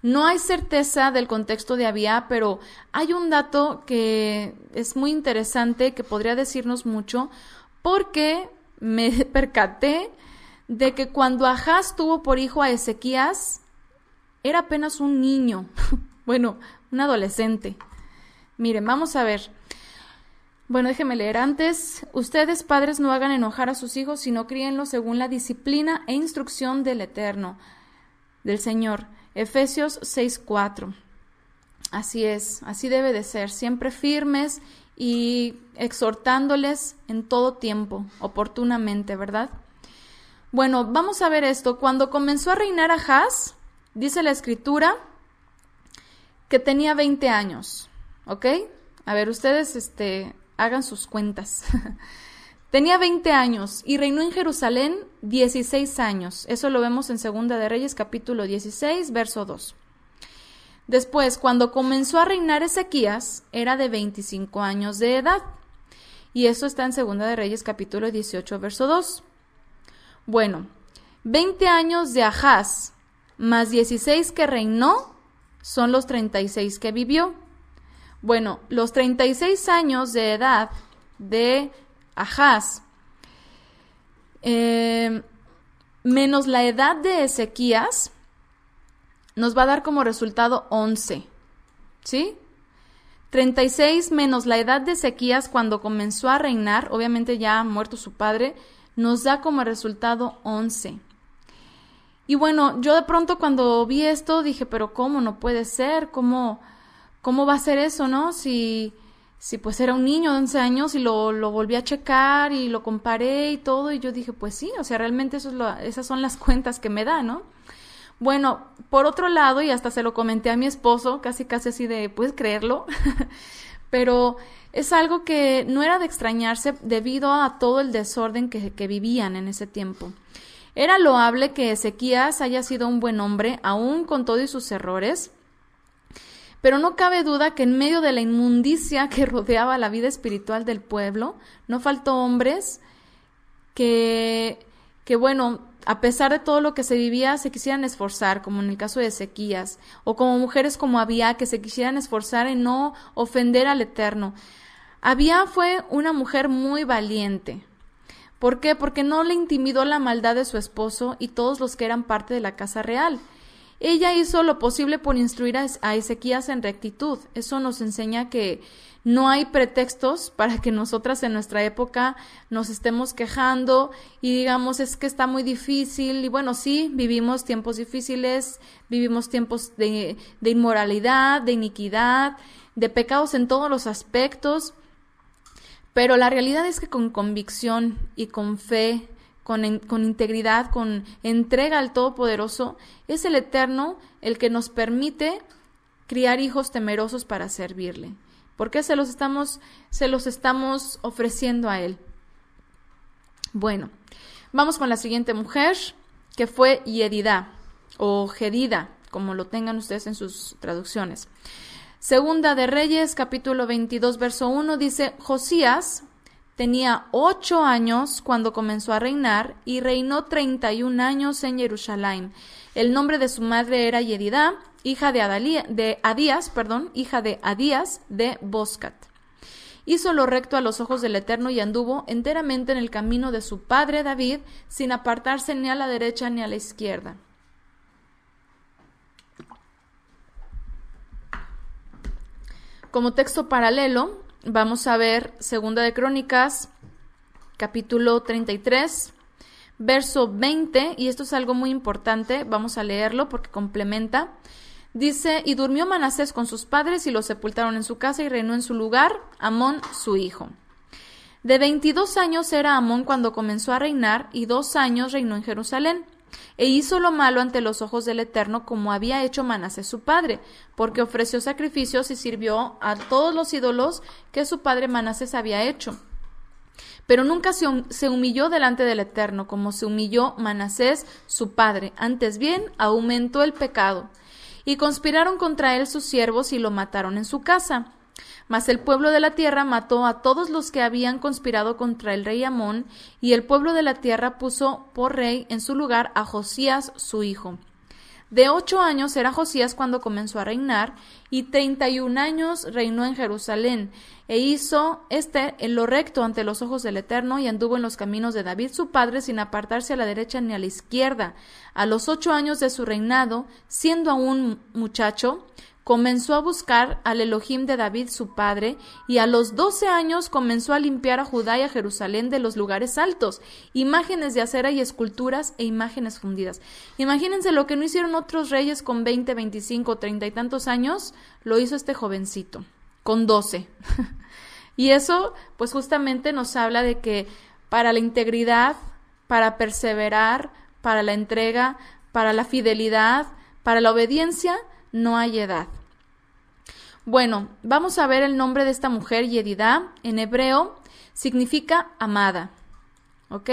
No hay certeza del contexto de Abia, pero hay un dato que es muy interesante, que podría decirnos mucho, porque me [laughs] percaté de que cuando Ahaz tuvo por hijo a Ezequías, era apenas un niño, [laughs] bueno, un adolescente. Miren, vamos a ver. Bueno, déjeme leer antes. Ustedes, padres, no hagan enojar a sus hijos, sino críenlos según la disciplina e instrucción del Eterno, del Señor. Efesios 6:4. Así es, así debe de ser, siempre firmes y exhortándoles en todo tiempo, oportunamente, ¿verdad? Bueno, vamos a ver esto. Cuando comenzó a reinar Ahaz, dice la escritura que tenía 20 años, ¿ok? A ver, ustedes este, hagan sus cuentas. [laughs] Tenía 20 años y reinó en Jerusalén 16 años. Eso lo vemos en Segunda de Reyes capítulo 16, verso 2. Después, cuando comenzó a reinar Ezequías, era de 25 años de edad. Y eso está en Segunda de Reyes capítulo 18, verso 2. Bueno, 20 años de Ahaz más 16 que reinó son los 36 que vivió. Bueno, los 36 años de edad de Em, menos la edad de Ezequías, nos va a dar como resultado 11. ¿Sí? 36 menos la edad de Ezequías cuando comenzó a reinar, obviamente ya ha muerto su padre, nos da como resultado 11. Y bueno, yo de pronto cuando vi esto dije, pero ¿cómo? No puede ser, ¿cómo, cómo va a ser eso, no? Si si pues era un niño de 11 años y lo, volví a checar y lo comparé y todo y yo dije, pues sí, o sea, realmente eso es esas son las [laughs] cuentas que me da, ¿no? Bueno, por otro lado, y hasta se lo comenté a mi esposo, casi casi así de, pues, creerlo? [laughs] Pero es algo que no era de extrañarse debido a todo el desorden que, que vivían en ese tiempo. Era loable que Ezequías haya sido un buen hombre, aún con todos sus errores, pero no cabe duda que en medio de la inmundicia que [laughs] rodeaba la vida espiritual del pueblo, no faltó hombres que, que bueno, a pesar de todo lo que se vivía, se quisieran esforzar, como en el caso de Ezequías, o como mujeres como había, que se quisieran esforzar en no ofender al Eterno. Había fue una mujer muy valiente. ¿Por qué? Porque no le intimidó la maldad de su esposo y todos los que eran parte de la casa real. Ella hizo lo posible por instruir a Ezequías en rectitud. Eso nos enseña que no hay pretextos para que nosotras en nuestra época nos estemos quejando y digamos es que está muy difícil y bueno, sí, vivimos tiempos difíciles, vivimos tiempos de, de inmoralidad, de iniquidad, de pecados en todos los aspectos, pero la realidad es que con convicción y con fe con, integridad, con entrega al Todopoderoso, es el Eterno el que nos permite criar hijos temerosos para servirle. ¿Por qué se los estamos, se los estamos ofreciendo a Él? Bueno, vamos con la siguiente mujer, que fue Yedida, o Gedida, como lo tengan ustedes en sus traducciones. Segunda de Reyes, capítulo 22, verso 1, dice, Josías Tenía ocho años cuando comenzó a reinar y reinó treinta y un años en Jerusalén. El nombre de su madre era Yedidá, hija de, de Adías, perdón, hija de Adías de Boscat. Hizo lo recto a los ojos del Eterno y anduvo enteramente en el camino de su padre David, sin apartarse ni a la derecha ni a la izquierda. Como texto paralelo, vamos a ver Segunda de Crónicas, capítulo 33, verso 20, y esto es algo muy importante, vamos a leerlo porque complementa. Dice, y durmió Manasés con sus padres y lo sepultaron en su casa y reinó en su lugar Amón, su hijo. De 22 años era Amón cuando comenzó a reinar y dos años reinó en Jerusalén e hizo lo malo ante los ojos del Eterno como había hecho Manasés su padre, porque ofreció sacrificios y sirvió a todos los ídolos que su padre Manasés había hecho. Pero nunca se humilló delante del Eterno, como se humilló Manasés su padre, antes bien aumentó el pecado. Y conspiraron contra él sus siervos y lo mataron en su casa. Mas el pueblo de la tierra mató a todos los que habían conspirado contra el rey Amón, y el pueblo de la tierra puso por rey en su lugar a Josías su hijo. De ocho años era Josías cuando comenzó a reinar, y treinta y un años reinó en Jerusalén, e hizo éste en lo recto ante los ojos del Eterno, y anduvo en los caminos de David su padre, sin apartarse a la derecha ni a la izquierda. A los ocho años de su reinado, siendo aún muchacho, comenzó a buscar al Elohim de David su padre, y a los doce años comenzó a limpiar a Judá y a Jerusalén de los lugares altos, imágenes de acera y esculturas e imágenes fundidas. Imagínense lo que no hicieron otros reyes con veinte, veinticinco, treinta y tantos años, lo hizo este jovencito, con doce. [laughs] y eso, pues justamente nos habla de que para la integridad, para perseverar, para la entrega, para la fidelidad, para la obediencia, no hay edad. Bueno, vamos a ver el nombre de esta mujer, Yedidá, en hebreo, significa amada. ¿Ok?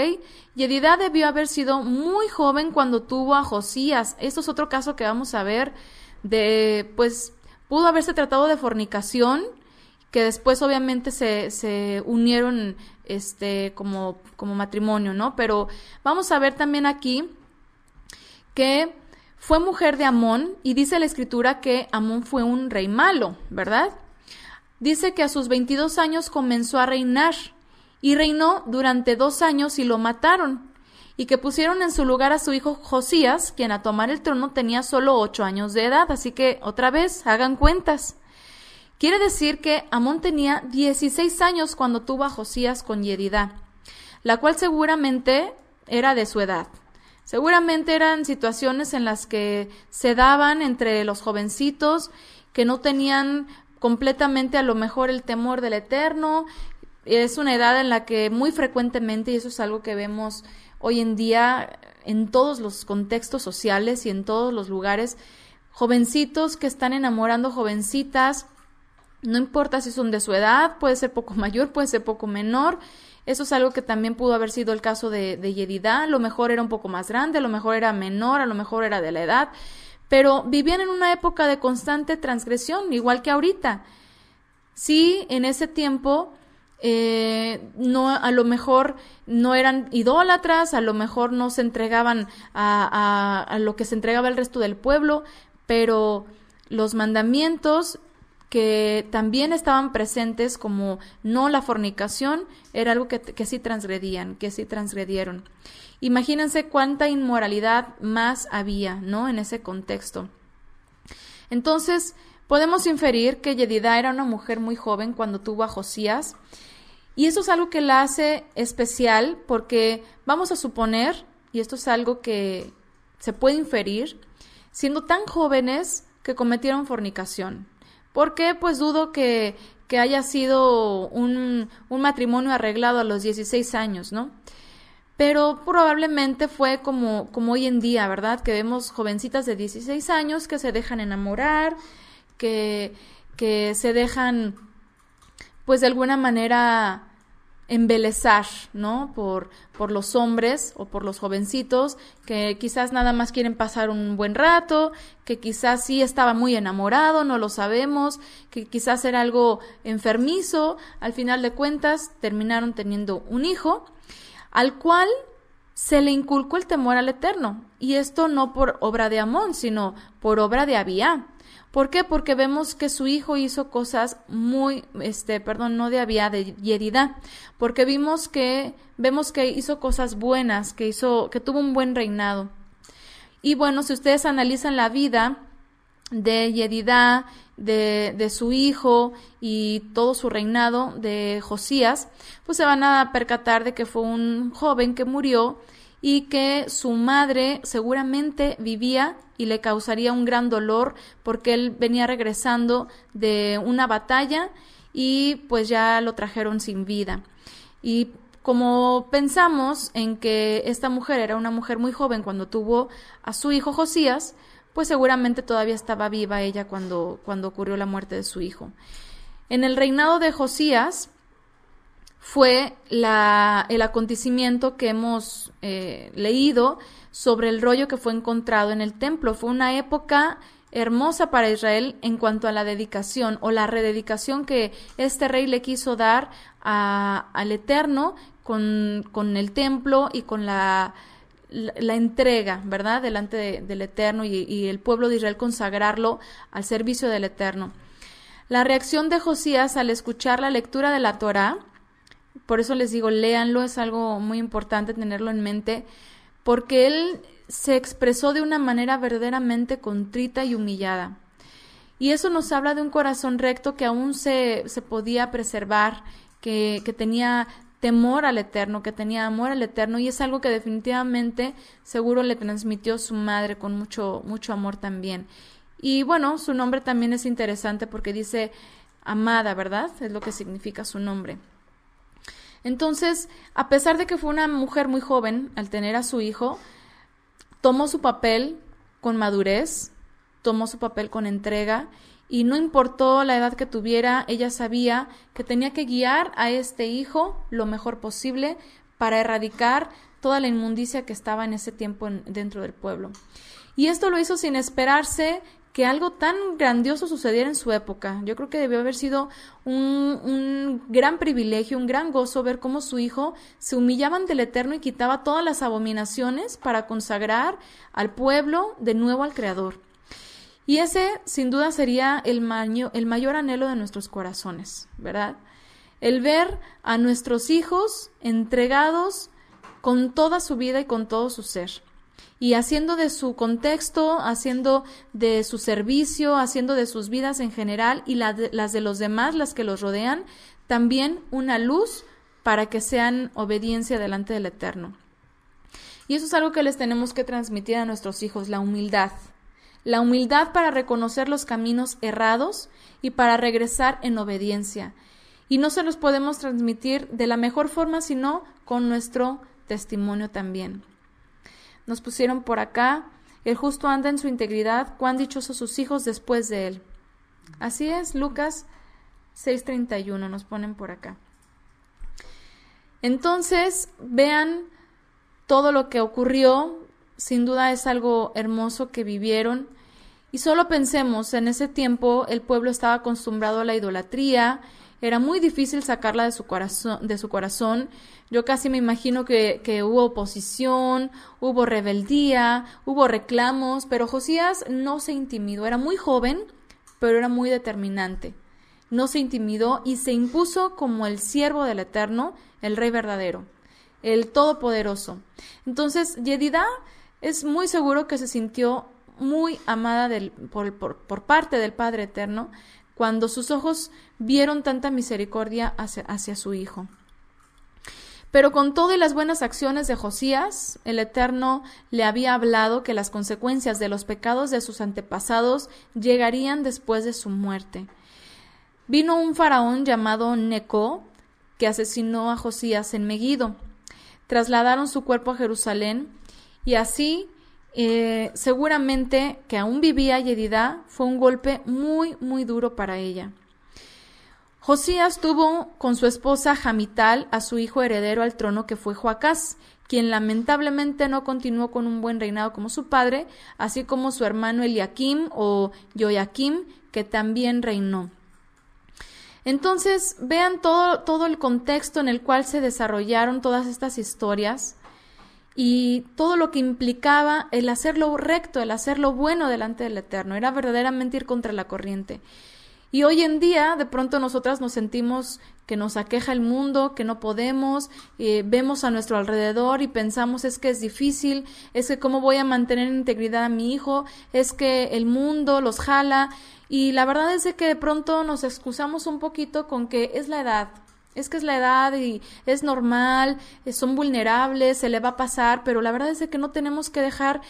Yedidá debió haber sido muy joven cuando tuvo a Josías. Esto es otro caso que vamos a ver de, pues, pudo haberse tratado de fornicación, que después obviamente se, se unieron este, como, como matrimonio, ¿no? Pero vamos a ver también aquí que fue mujer de Amón y dice la escritura que Amón fue un rey malo, ¿verdad? Dice que a sus 22 años comenzó a reinar y reinó durante dos años y lo mataron y que pusieron en su lugar a su hijo Josías, quien a tomar el trono tenía solo ocho años de edad. Así que otra vez, hagan cuentas. Quiere decir que Amón tenía 16 años cuando tuvo a Josías con Yedidá, la cual seguramente era de su edad. Seguramente eran situaciones en las que se daban entre los jovencitos que no tenían completamente a lo mejor el temor del eterno. Es una edad en la que muy frecuentemente, y eso es algo que vemos hoy en día en todos los contextos sociales y en todos los lugares, jovencitos que están enamorando jovencitas, no importa si son de su edad, puede ser poco [laughs] mayor, puede ser poco menor, eso es algo que también pudo haber sido el caso de, de Yedidá. A lo mejor era un poco más grande, a lo mejor era menor, a lo mejor era de la edad, pero vivían en una época de constante transgresión, igual que ahorita. Sí, en ese tiempo eh, no, a lo mejor no eran idólatras, a lo mejor no se entregaban a, lo que se entregaba el resto del pueblo, pero los mandamientos que también estaban presentes como no la fornicación, era algo que, que sí transgredían, que sí transgredieron. Imagínense cuánta inmoralidad más había, ¿no? En ese contexto. Entonces, podemos inferir que Yedidá era una mujer muy joven cuando tuvo a Josías, y eso es algo que la hace especial porque vamos a suponer, y esto es algo que se puede inferir, siendo tan jóvenes que cometieron fornicación qué? pues dudo que, haya sido un, matrimonio arreglado a los 16 años, ¿no? pero probablemente fue como, como hoy en día, ¿verdad? Que vemos jovencitas de 16 años que se dejan enamorar, que, que se dejan, pues de alguna manera, embelezar, ¿no? Por, por los hombres o por los jovencitos que quizás nada más quieren pasar un buen rato, que quizás sí estaba muy enamorado, no lo sabemos, que quizás era algo enfermizo, al final de cuentas terminaron teniendo un hijo, al cual se le inculcó el temor al Eterno, y esto no por obra de Amón, sino por obra de Abía ¿Por qué? Porque vemos que su hijo hizo cosas muy, este, perdón, no de había de Yedidá, porque vimos que, vemos que hizo cosas buenas, que hizo, que tuvo un buen reinado. Y bueno, si ustedes analizan la vida de Yedidá, de, de, su hijo y todo su reinado de Josías, pues se van a percatar de que fue un joven que murió y que su madre seguramente vivía y le causaría un gran dolor porque él venía regresando de una batalla y pues ya lo trajeron sin vida. Y como pensamos en que esta mujer era una mujer muy joven cuando tuvo a su hijo Josías, pues seguramente todavía estaba viva ella cuando, cuando ocurrió la muerte de su hijo. En el reinado de Josías, fue el acontecimiento que hemos eh, leído sobre el rollo que fue encontrado en el templo. Fue una época hermosa para Israel en cuanto a la dedicación o la rededicación que este rey le quiso dar al Eterno con, el templo y con la, entrega, ¿verdad?, delante del Eterno y, y el pueblo de Israel consagrarlo al servicio del Eterno. La reacción de Josías al escuchar la lectura de la Torá por eso les digo, léanlo, es algo muy importante tenerlo en mente, porque él se expresó de una manera verdaderamente contrita y humillada. Y eso nos habla de un corazón recto que aún se, podía preservar, que, que tenía temor al Eterno, que tenía amor al Eterno, y es algo que definitivamente seguro le transmitió su madre con mucho, mucho amor también. Y bueno, su nombre también es interesante porque dice amada, ¿verdad? Es lo que significa su nombre. Entonces, a pesar de que fue una mujer muy joven al tener a su hijo, tomó su papel con madurez, tomó su papel con entrega y no importó la edad que tuviera, ella sabía que tenía que guiar a este hijo lo mejor posible para erradicar toda la inmundicia que estaba en ese tiempo dentro del pueblo. Y esto lo hizo sin esperarse que algo tan grandioso sucediera en su época. Yo creo que debió haber sido un, gran privilegio, un gran gozo ver cómo su hijo se humillaba ante el Eterno y quitaba todas las abominaciones para consagrar al pueblo de nuevo al Creador. Y ese, sin duda, sería el, el mayor anhelo de nuestros corazones, ¿verdad? El ver a nuestros hijos entregados con toda su vida y con todo su ser y haciendo de su contexto, haciendo de su servicio, haciendo de sus vidas en general y las de los demás, las que los rodean, también una luz para que sean obediencia delante del Eterno. Y eso es algo que les tenemos que transmitir a nuestros hijos, la humildad. La humildad para reconocer los caminos errados y para regresar en obediencia. Y no se los podemos transmitir de la mejor forma, sino con nuestro testimonio también. Nos pusieron por acá. El justo anda en su integridad. Cuán dichosos sus hijos después de él. Así es, Lucas 6:31 nos ponen por acá. Entonces, vean todo lo que ocurrió. Sin duda es algo hermoso que vivieron. Y solo pensemos, en ese tiempo el pueblo estaba acostumbrado a la idolatría, era muy difícil sacarla de su corazón, de su corazón yo casi me imagino que, hubo oposición, hubo rebeldía, hubo reclamos, pero Josías no se intimidó. Era muy joven, pero era muy determinante. No se intimidó y se impuso como el siervo del Eterno, el Rey verdadero, el Todopoderoso. Entonces, Yedidá es muy seguro que se sintió muy amada por, parte del Padre Eterno cuando sus ojos vieron tanta misericordia hacia su hijo. Pero con todas las buenas acciones de Josías, el Eterno le había hablado que las consecuencias de los pecados de sus antepasados llegarían después de su muerte. Vino un faraón llamado Neco, que asesinó a Josías en Megiddo. Trasladaron su cuerpo a Jerusalén y así eh, seguramente que aún vivía Yedidá fue un golpe muy, muy duro para ella. Josías tuvo con su esposa Jamital a su hijo heredero al trono que fue Joacás, quien lamentablemente no continuó con un buen reinado como su padre, así como su hermano Eliakim o Joaquim, que también reinó. Entonces, vean todo, todo el contexto en el cual se desarrollaron todas estas historias y todo lo que implicaba el hacerlo recto, el hacerlo bueno delante del Eterno. Era verdaderamente ir contra la corriente. Y hoy en día, de pronto nosotras nos sentimos que nos aqueja el mundo, que no podemos, eh, vemos a nuestro alrededor y pensamos es que es difícil, es que cómo voy a mantener integridad a mi hijo, es que el mundo los jala. Y la verdad es de que de pronto nos excusamos un poquito con que es la edad, es que es la edad y es normal, eh, son vulnerables, se le va a pasar, pero la verdad es que no tenemos que dejar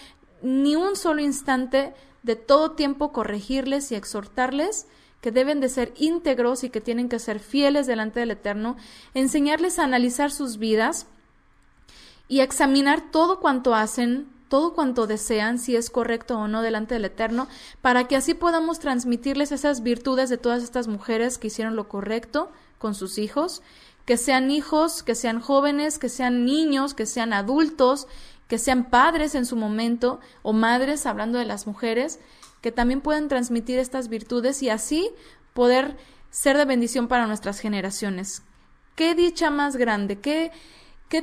ni un solo instante de todo tiempo corregirles y exhortarles que deben de ser íntegros y que tienen que ser fieles delante del Eterno, enseñarles a analizar sus vidas y examinar todo cuanto hacen, todo cuanto desean, si es correcto o no delante del Eterno, para que así podamos transmitirles esas virtudes de todas estas mujeres que hicieron lo correcto con sus hijos, que sean hijos, que sean jóvenes, que sean niños, que sean adultos, que sean padres en su momento o madres, hablando de las mujeres, que también pueden transmitir estas virtudes y así poder ser de bendición para nuestras generaciones. Qué dicha más grande, qué,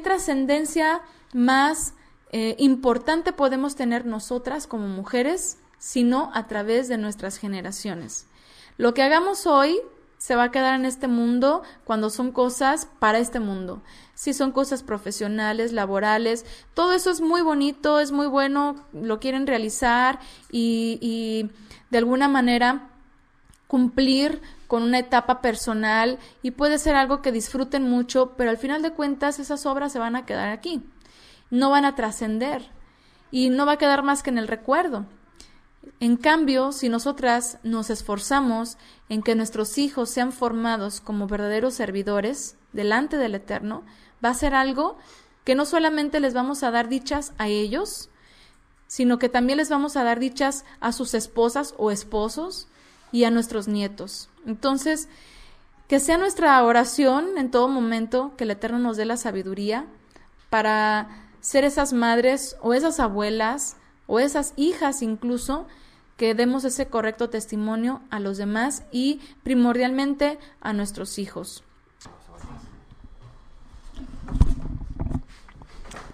trascendencia más eh, importante podemos tener nosotras como mujeres, sino a través de nuestras generaciones. Lo que hagamos hoy se va a quedar en este mundo cuando son cosas para este mundo. Si son cosas profesionales, laborales, todo eso es muy bonito, es muy bueno, lo quieren realizar y, y de alguna manera cumplir con una etapa personal y puede ser algo que disfruten mucho, pero al final de cuentas esas obras se van a quedar aquí, no van a trascender y no va a quedar más que en el recuerdo. En cambio, si nosotras nos esforzamos en que nuestros hijos sean formados como verdaderos servidores delante del Eterno, va a ser algo que no solamente les vamos a dar dichas a ellos, sino que también les vamos a dar dichas a sus esposas o esposos y a nuestros nietos. Entonces, que sea nuestra oración en todo momento, que el Eterno nos dé la sabiduría para ser esas madres o esas abuelas o esas hijas incluso, que demos ese correcto testimonio a los demás y primordialmente a nuestros hijos.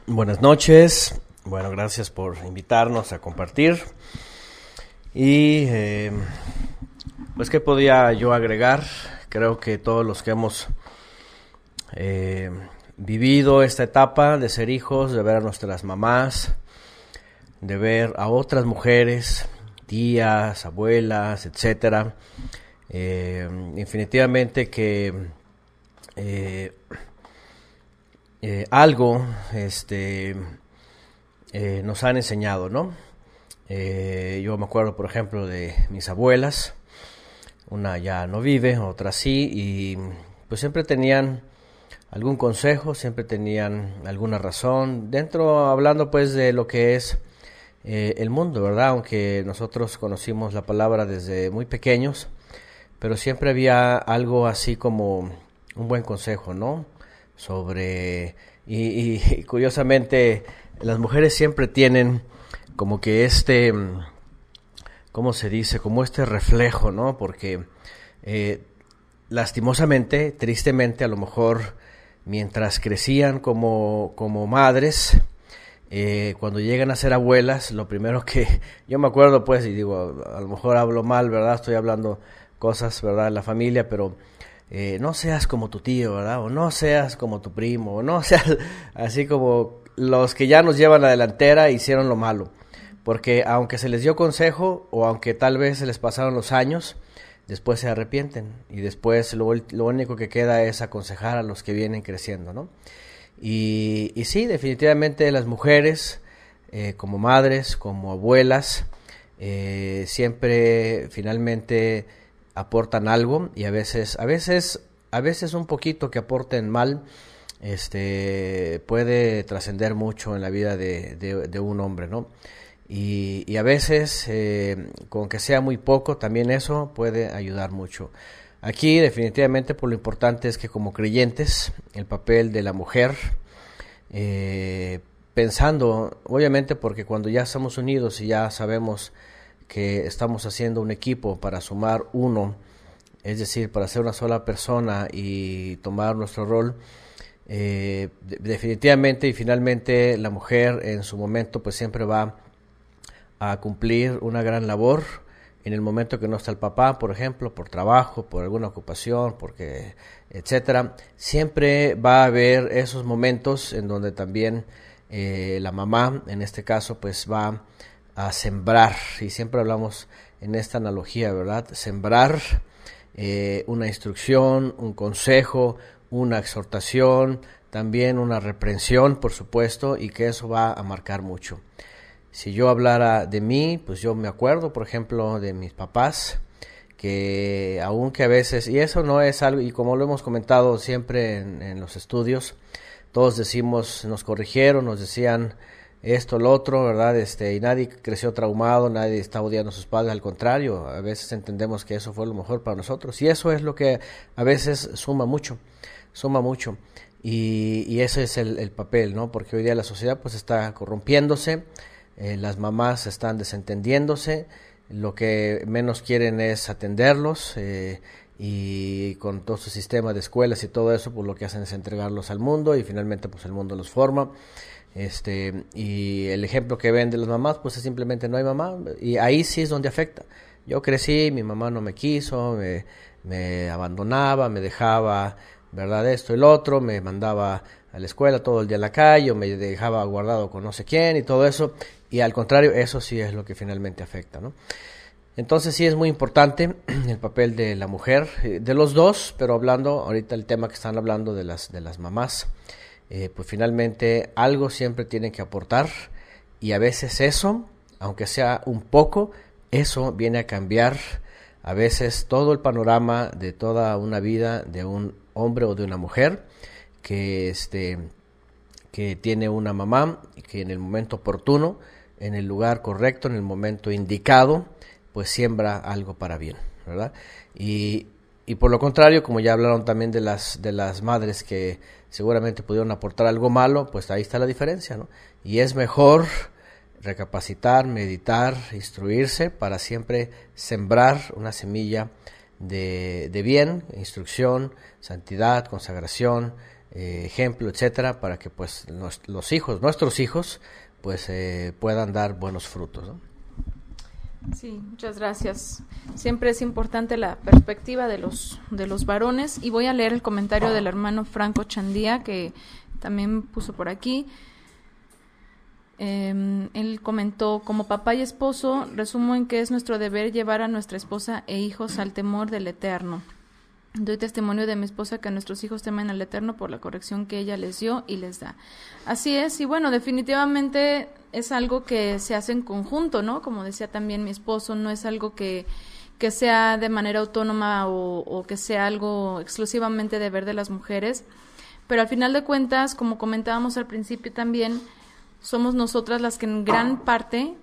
Buenas noches. Bueno, gracias por invitarnos a compartir. Y em, pues, ¿qué podía yo agregar? Creo que todos los que hemos em, vivido esta etapa de ser hijos, de ver a nuestras mamás, de ver a otras mujeres tías, abuelas, etcétera. infinitivamente eh, definitivamente que eh, eh, algo este, nos han enseñado, ¿no? yo me acuerdo, por ejemplo, de mis abuelas, una ya no vive, otra sí, y pues siempre tenían algún consejo, siempre tenían alguna razón, dentro hablando pues de lo que es eh, el mundo, ¿verdad? Aunque nosotros conocimos la palabra desde muy pequeños, pero siempre había algo así como un buen consejo, ¿no? Sobre... Y, [laughs] curiosamente, las mujeres siempre tienen como que este... Mm, ¿Cómo se dice? Como este reflejo, ¿no? Porque eh, lastimosamente, tristemente, a lo mejor mientras crecían como, como madres, eh, cuando llegan a ser abuelas, lo primero que [laughs] yo me acuerdo, pues, y digo, a, lo mejor hablo mal, ¿verdad? Estoy hablando cosas, ¿verdad? En la familia, pero eh, no seas como tu tío, ¿verdad? O no seas como tu primo, o no [laughs] seas así como los que ya nos llevan la delantera e hicieron lo malo. Porque aunque se les dio consejo, o aunque tal vez se les pasaron los años, después se arrepienten y después lo, lo, único que queda es aconsejar a los que vienen creciendo, ¿no? Y, sí, definitivamente las mujeres, eh, como madres, como abuelas, eh, siempre finalmente aportan algo y a veces, a veces, a veces un poquito que aporten mal, este, puede trascender mucho en la vida de, un hombre, ¿no? Y, a veces, eh, con que sea muy poco, también eso puede ayudar mucho. Aquí definitivamente por lo importante es que como creyentes el papel de la mujer, eh, pensando obviamente porque cuando ya estamos unidos y ya sabemos que estamos haciendo un equipo para sumar uno, es decir, para ser una sola persona y tomar nuestro rol, eh, definitivamente y finalmente la mujer en su momento pues siempre va a cumplir una gran labor en el momento que no está el papá, por ejemplo, por trabajo, por alguna ocupación, porque etcétera, siempre va a haber esos momentos en donde también eh, la mamá, en este caso, pues va a sembrar y siempre hablamos en esta analogía, ¿verdad? Sembrar eh, una instrucción, un consejo, una exhortación, también una reprensión, por supuesto, y que eso va a marcar mucho. Si yo hablara de mí, pues yo me acuerdo, por ejemplo, de mis papás, que aunque a veces, y eso no es algo, y como lo hemos comentado siempre en, los estudios, todos decimos, nos corrigieron, nos decían esto, lo otro, ¿verdad? Este, y nadie creció traumado, nadie está odiando a sus padres, al contrario, a veces entendemos que eso fue lo mejor para nosotros, y eso es lo que a veces suma mucho, suma mucho. Y, ese es el, el, papel, ¿no? Porque hoy día la sociedad pues está corrompiéndose, eh, las mamás están desentendiéndose, lo que menos quieren es atenderlos eh, y con todo su sistema de escuelas y todo eso, pues lo que hacen es entregarlos al mundo y finalmente pues el mundo los forma. Este, y el ejemplo que ven de las mamás, pues es simplemente no hay mamá y ahí sí es donde afecta. Yo crecí, mi mamá no me quiso, me, abandonaba, me dejaba, ¿verdad? Esto y otro, me mandaba a la escuela todo el día a la calle, me dejaba guardado con no sé quién y todo eso. Y al contrario, eso sí es lo que finalmente afecta, ¿no? Entonces sí es muy importante [clears throat] el papel de la mujer, eh, de los dos, pero hablando ahorita el tema que están hablando de las, de las mamás, eh, pues finalmente algo siempre tiene que aportar y a veces eso, aunque sea un poco, eso viene a cambiar a veces todo el panorama de toda una vida de un hombre o de una mujer que, este, que tiene una mamá y que en el momento oportuno en el lugar correcto, en el momento indicado, pues siembra algo para bien, ¿verdad? Y, por lo contrario, como ya hablaron también de las, de las madres que seguramente pudieron aportar algo malo, pues ahí está la diferencia, ¿no? Y es mejor recapacitar, meditar, instruirse para siempre sembrar una semilla de, bien, instrucción, santidad, consagración, eh, ejemplo, etcétera, para que pues los hijos, nuestros hijos, pues eh, puedan dar buenos frutos. Sí, muchas gracias. Siempre es importante la perspectiva de los, de los varones y voy a leer el comentario del hermano Franco Chandía que también puso por aquí. Em, él comentó, como papá y esposo, resumo en que es nuestro deber llevar a nuestra esposa e hijos al temor del Eterno. Doy testimonio de mi esposa que nuestros hijos temen al Eterno por la corrección que ella les dio y les da. Así es, y bueno, definitivamente es algo que se hace en conjunto, ¿no? Como decía también mi esposo, no es algo que, que sea de manera autónoma o, o que sea algo exclusivamente deber de las mujeres. Pero al final de cuentas, como comentábamos al principio también, somos nosotras las que en gran parte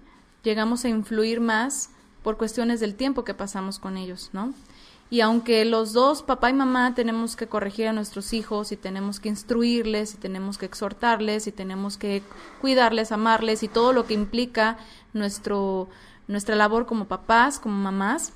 llegamos a influir más por cuestiones del tiempo que pasamos con ellos, ¿no? Y aunque los dos, papá y mamá, tenemos que corregir a nuestros hijos y tenemos que instruirles y tenemos que exhortarles y tenemos que cuidarles, amarles y todo lo que implica nuestro, nuestra labor como papás, como mamás,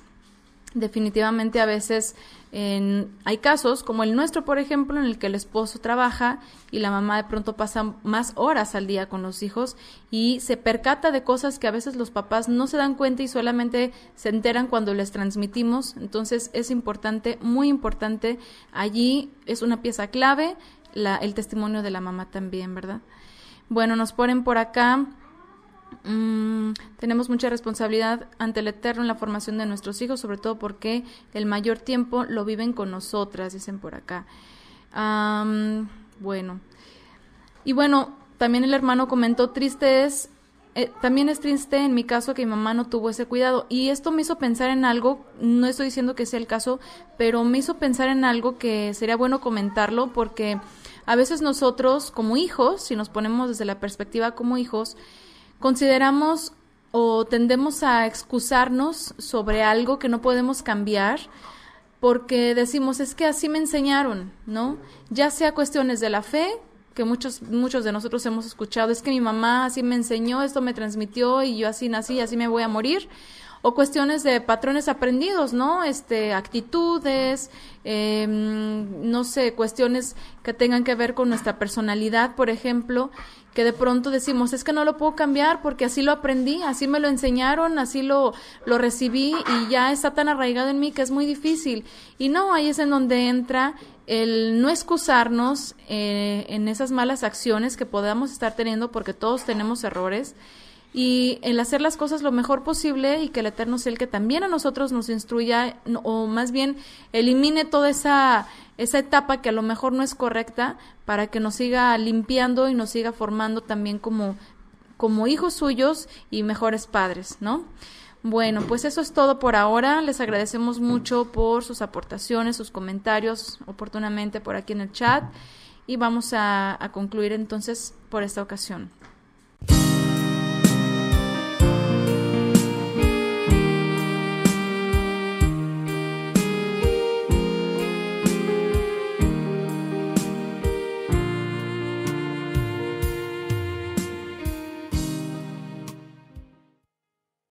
definitivamente a veces en, hay casos como el nuestro, por ejemplo, en el que el esposo trabaja y la mamá de pronto pasa más horas al día con los hijos y se percata de cosas que a veces los papás no se dan cuenta y solamente se enteran cuando les transmitimos. Entonces es importante, muy importante, allí es una pieza clave la, el testimonio de la mamá también, ¿verdad? Bueno, nos ponen por acá Mm, tenemos mucha responsabilidad ante el Eterno en la formación de nuestros hijos, sobre todo porque el mayor tiempo lo viven con nosotras, dicen por acá. bueno. Y bueno, también el hermano comentó, triste es, eh, también es triste en mi caso que mi mamá no tuvo ese cuidado. Y esto me hizo pensar en algo, no estoy diciendo que sea el caso, pero me hizo pensar en algo que sería bueno comentarlo porque a veces nosotros como hijos, si nos ponemos desde la perspectiva como hijos, consideramos o tendemos a excusarnos sobre algo que no podemos cambiar porque decimos es que así me enseñaron, ¿no? Ya sea cuestiones de la fe, que muchos muchos de nosotros hemos escuchado, es que mi mamá así me enseñó, esto me transmitió y yo así nací, así me voy a morir o cuestiones de patrones aprendidos, ¿no? Este, actitudes, em, no sé, cuestiones que tengan que ver con nuestra personalidad, por ejemplo, que de pronto decimos, es que no lo puedo cambiar porque así lo aprendí, así me lo enseñaron, así lo, lo recibí y ya está tan arraigado en mí que es muy difícil. Y no, ahí es en donde entra el no excusarnos eh, en esas malas acciones que podamos estar teniendo porque todos tenemos errores y el hacer las cosas lo mejor posible y que el Eterno sea el que también a nosotros nos instruya o más bien elimine toda esa, esa etapa que a lo mejor no es correcta para que nos siga limpiando y nos siga formando también como, hijos suyos y mejores padres, ¿no? Bueno, pues eso es todo por ahora. Les agradecemos mucho por sus aportaciones, sus comentarios oportunamente por aquí en el chat y vamos a concluir entonces por esta ocasión.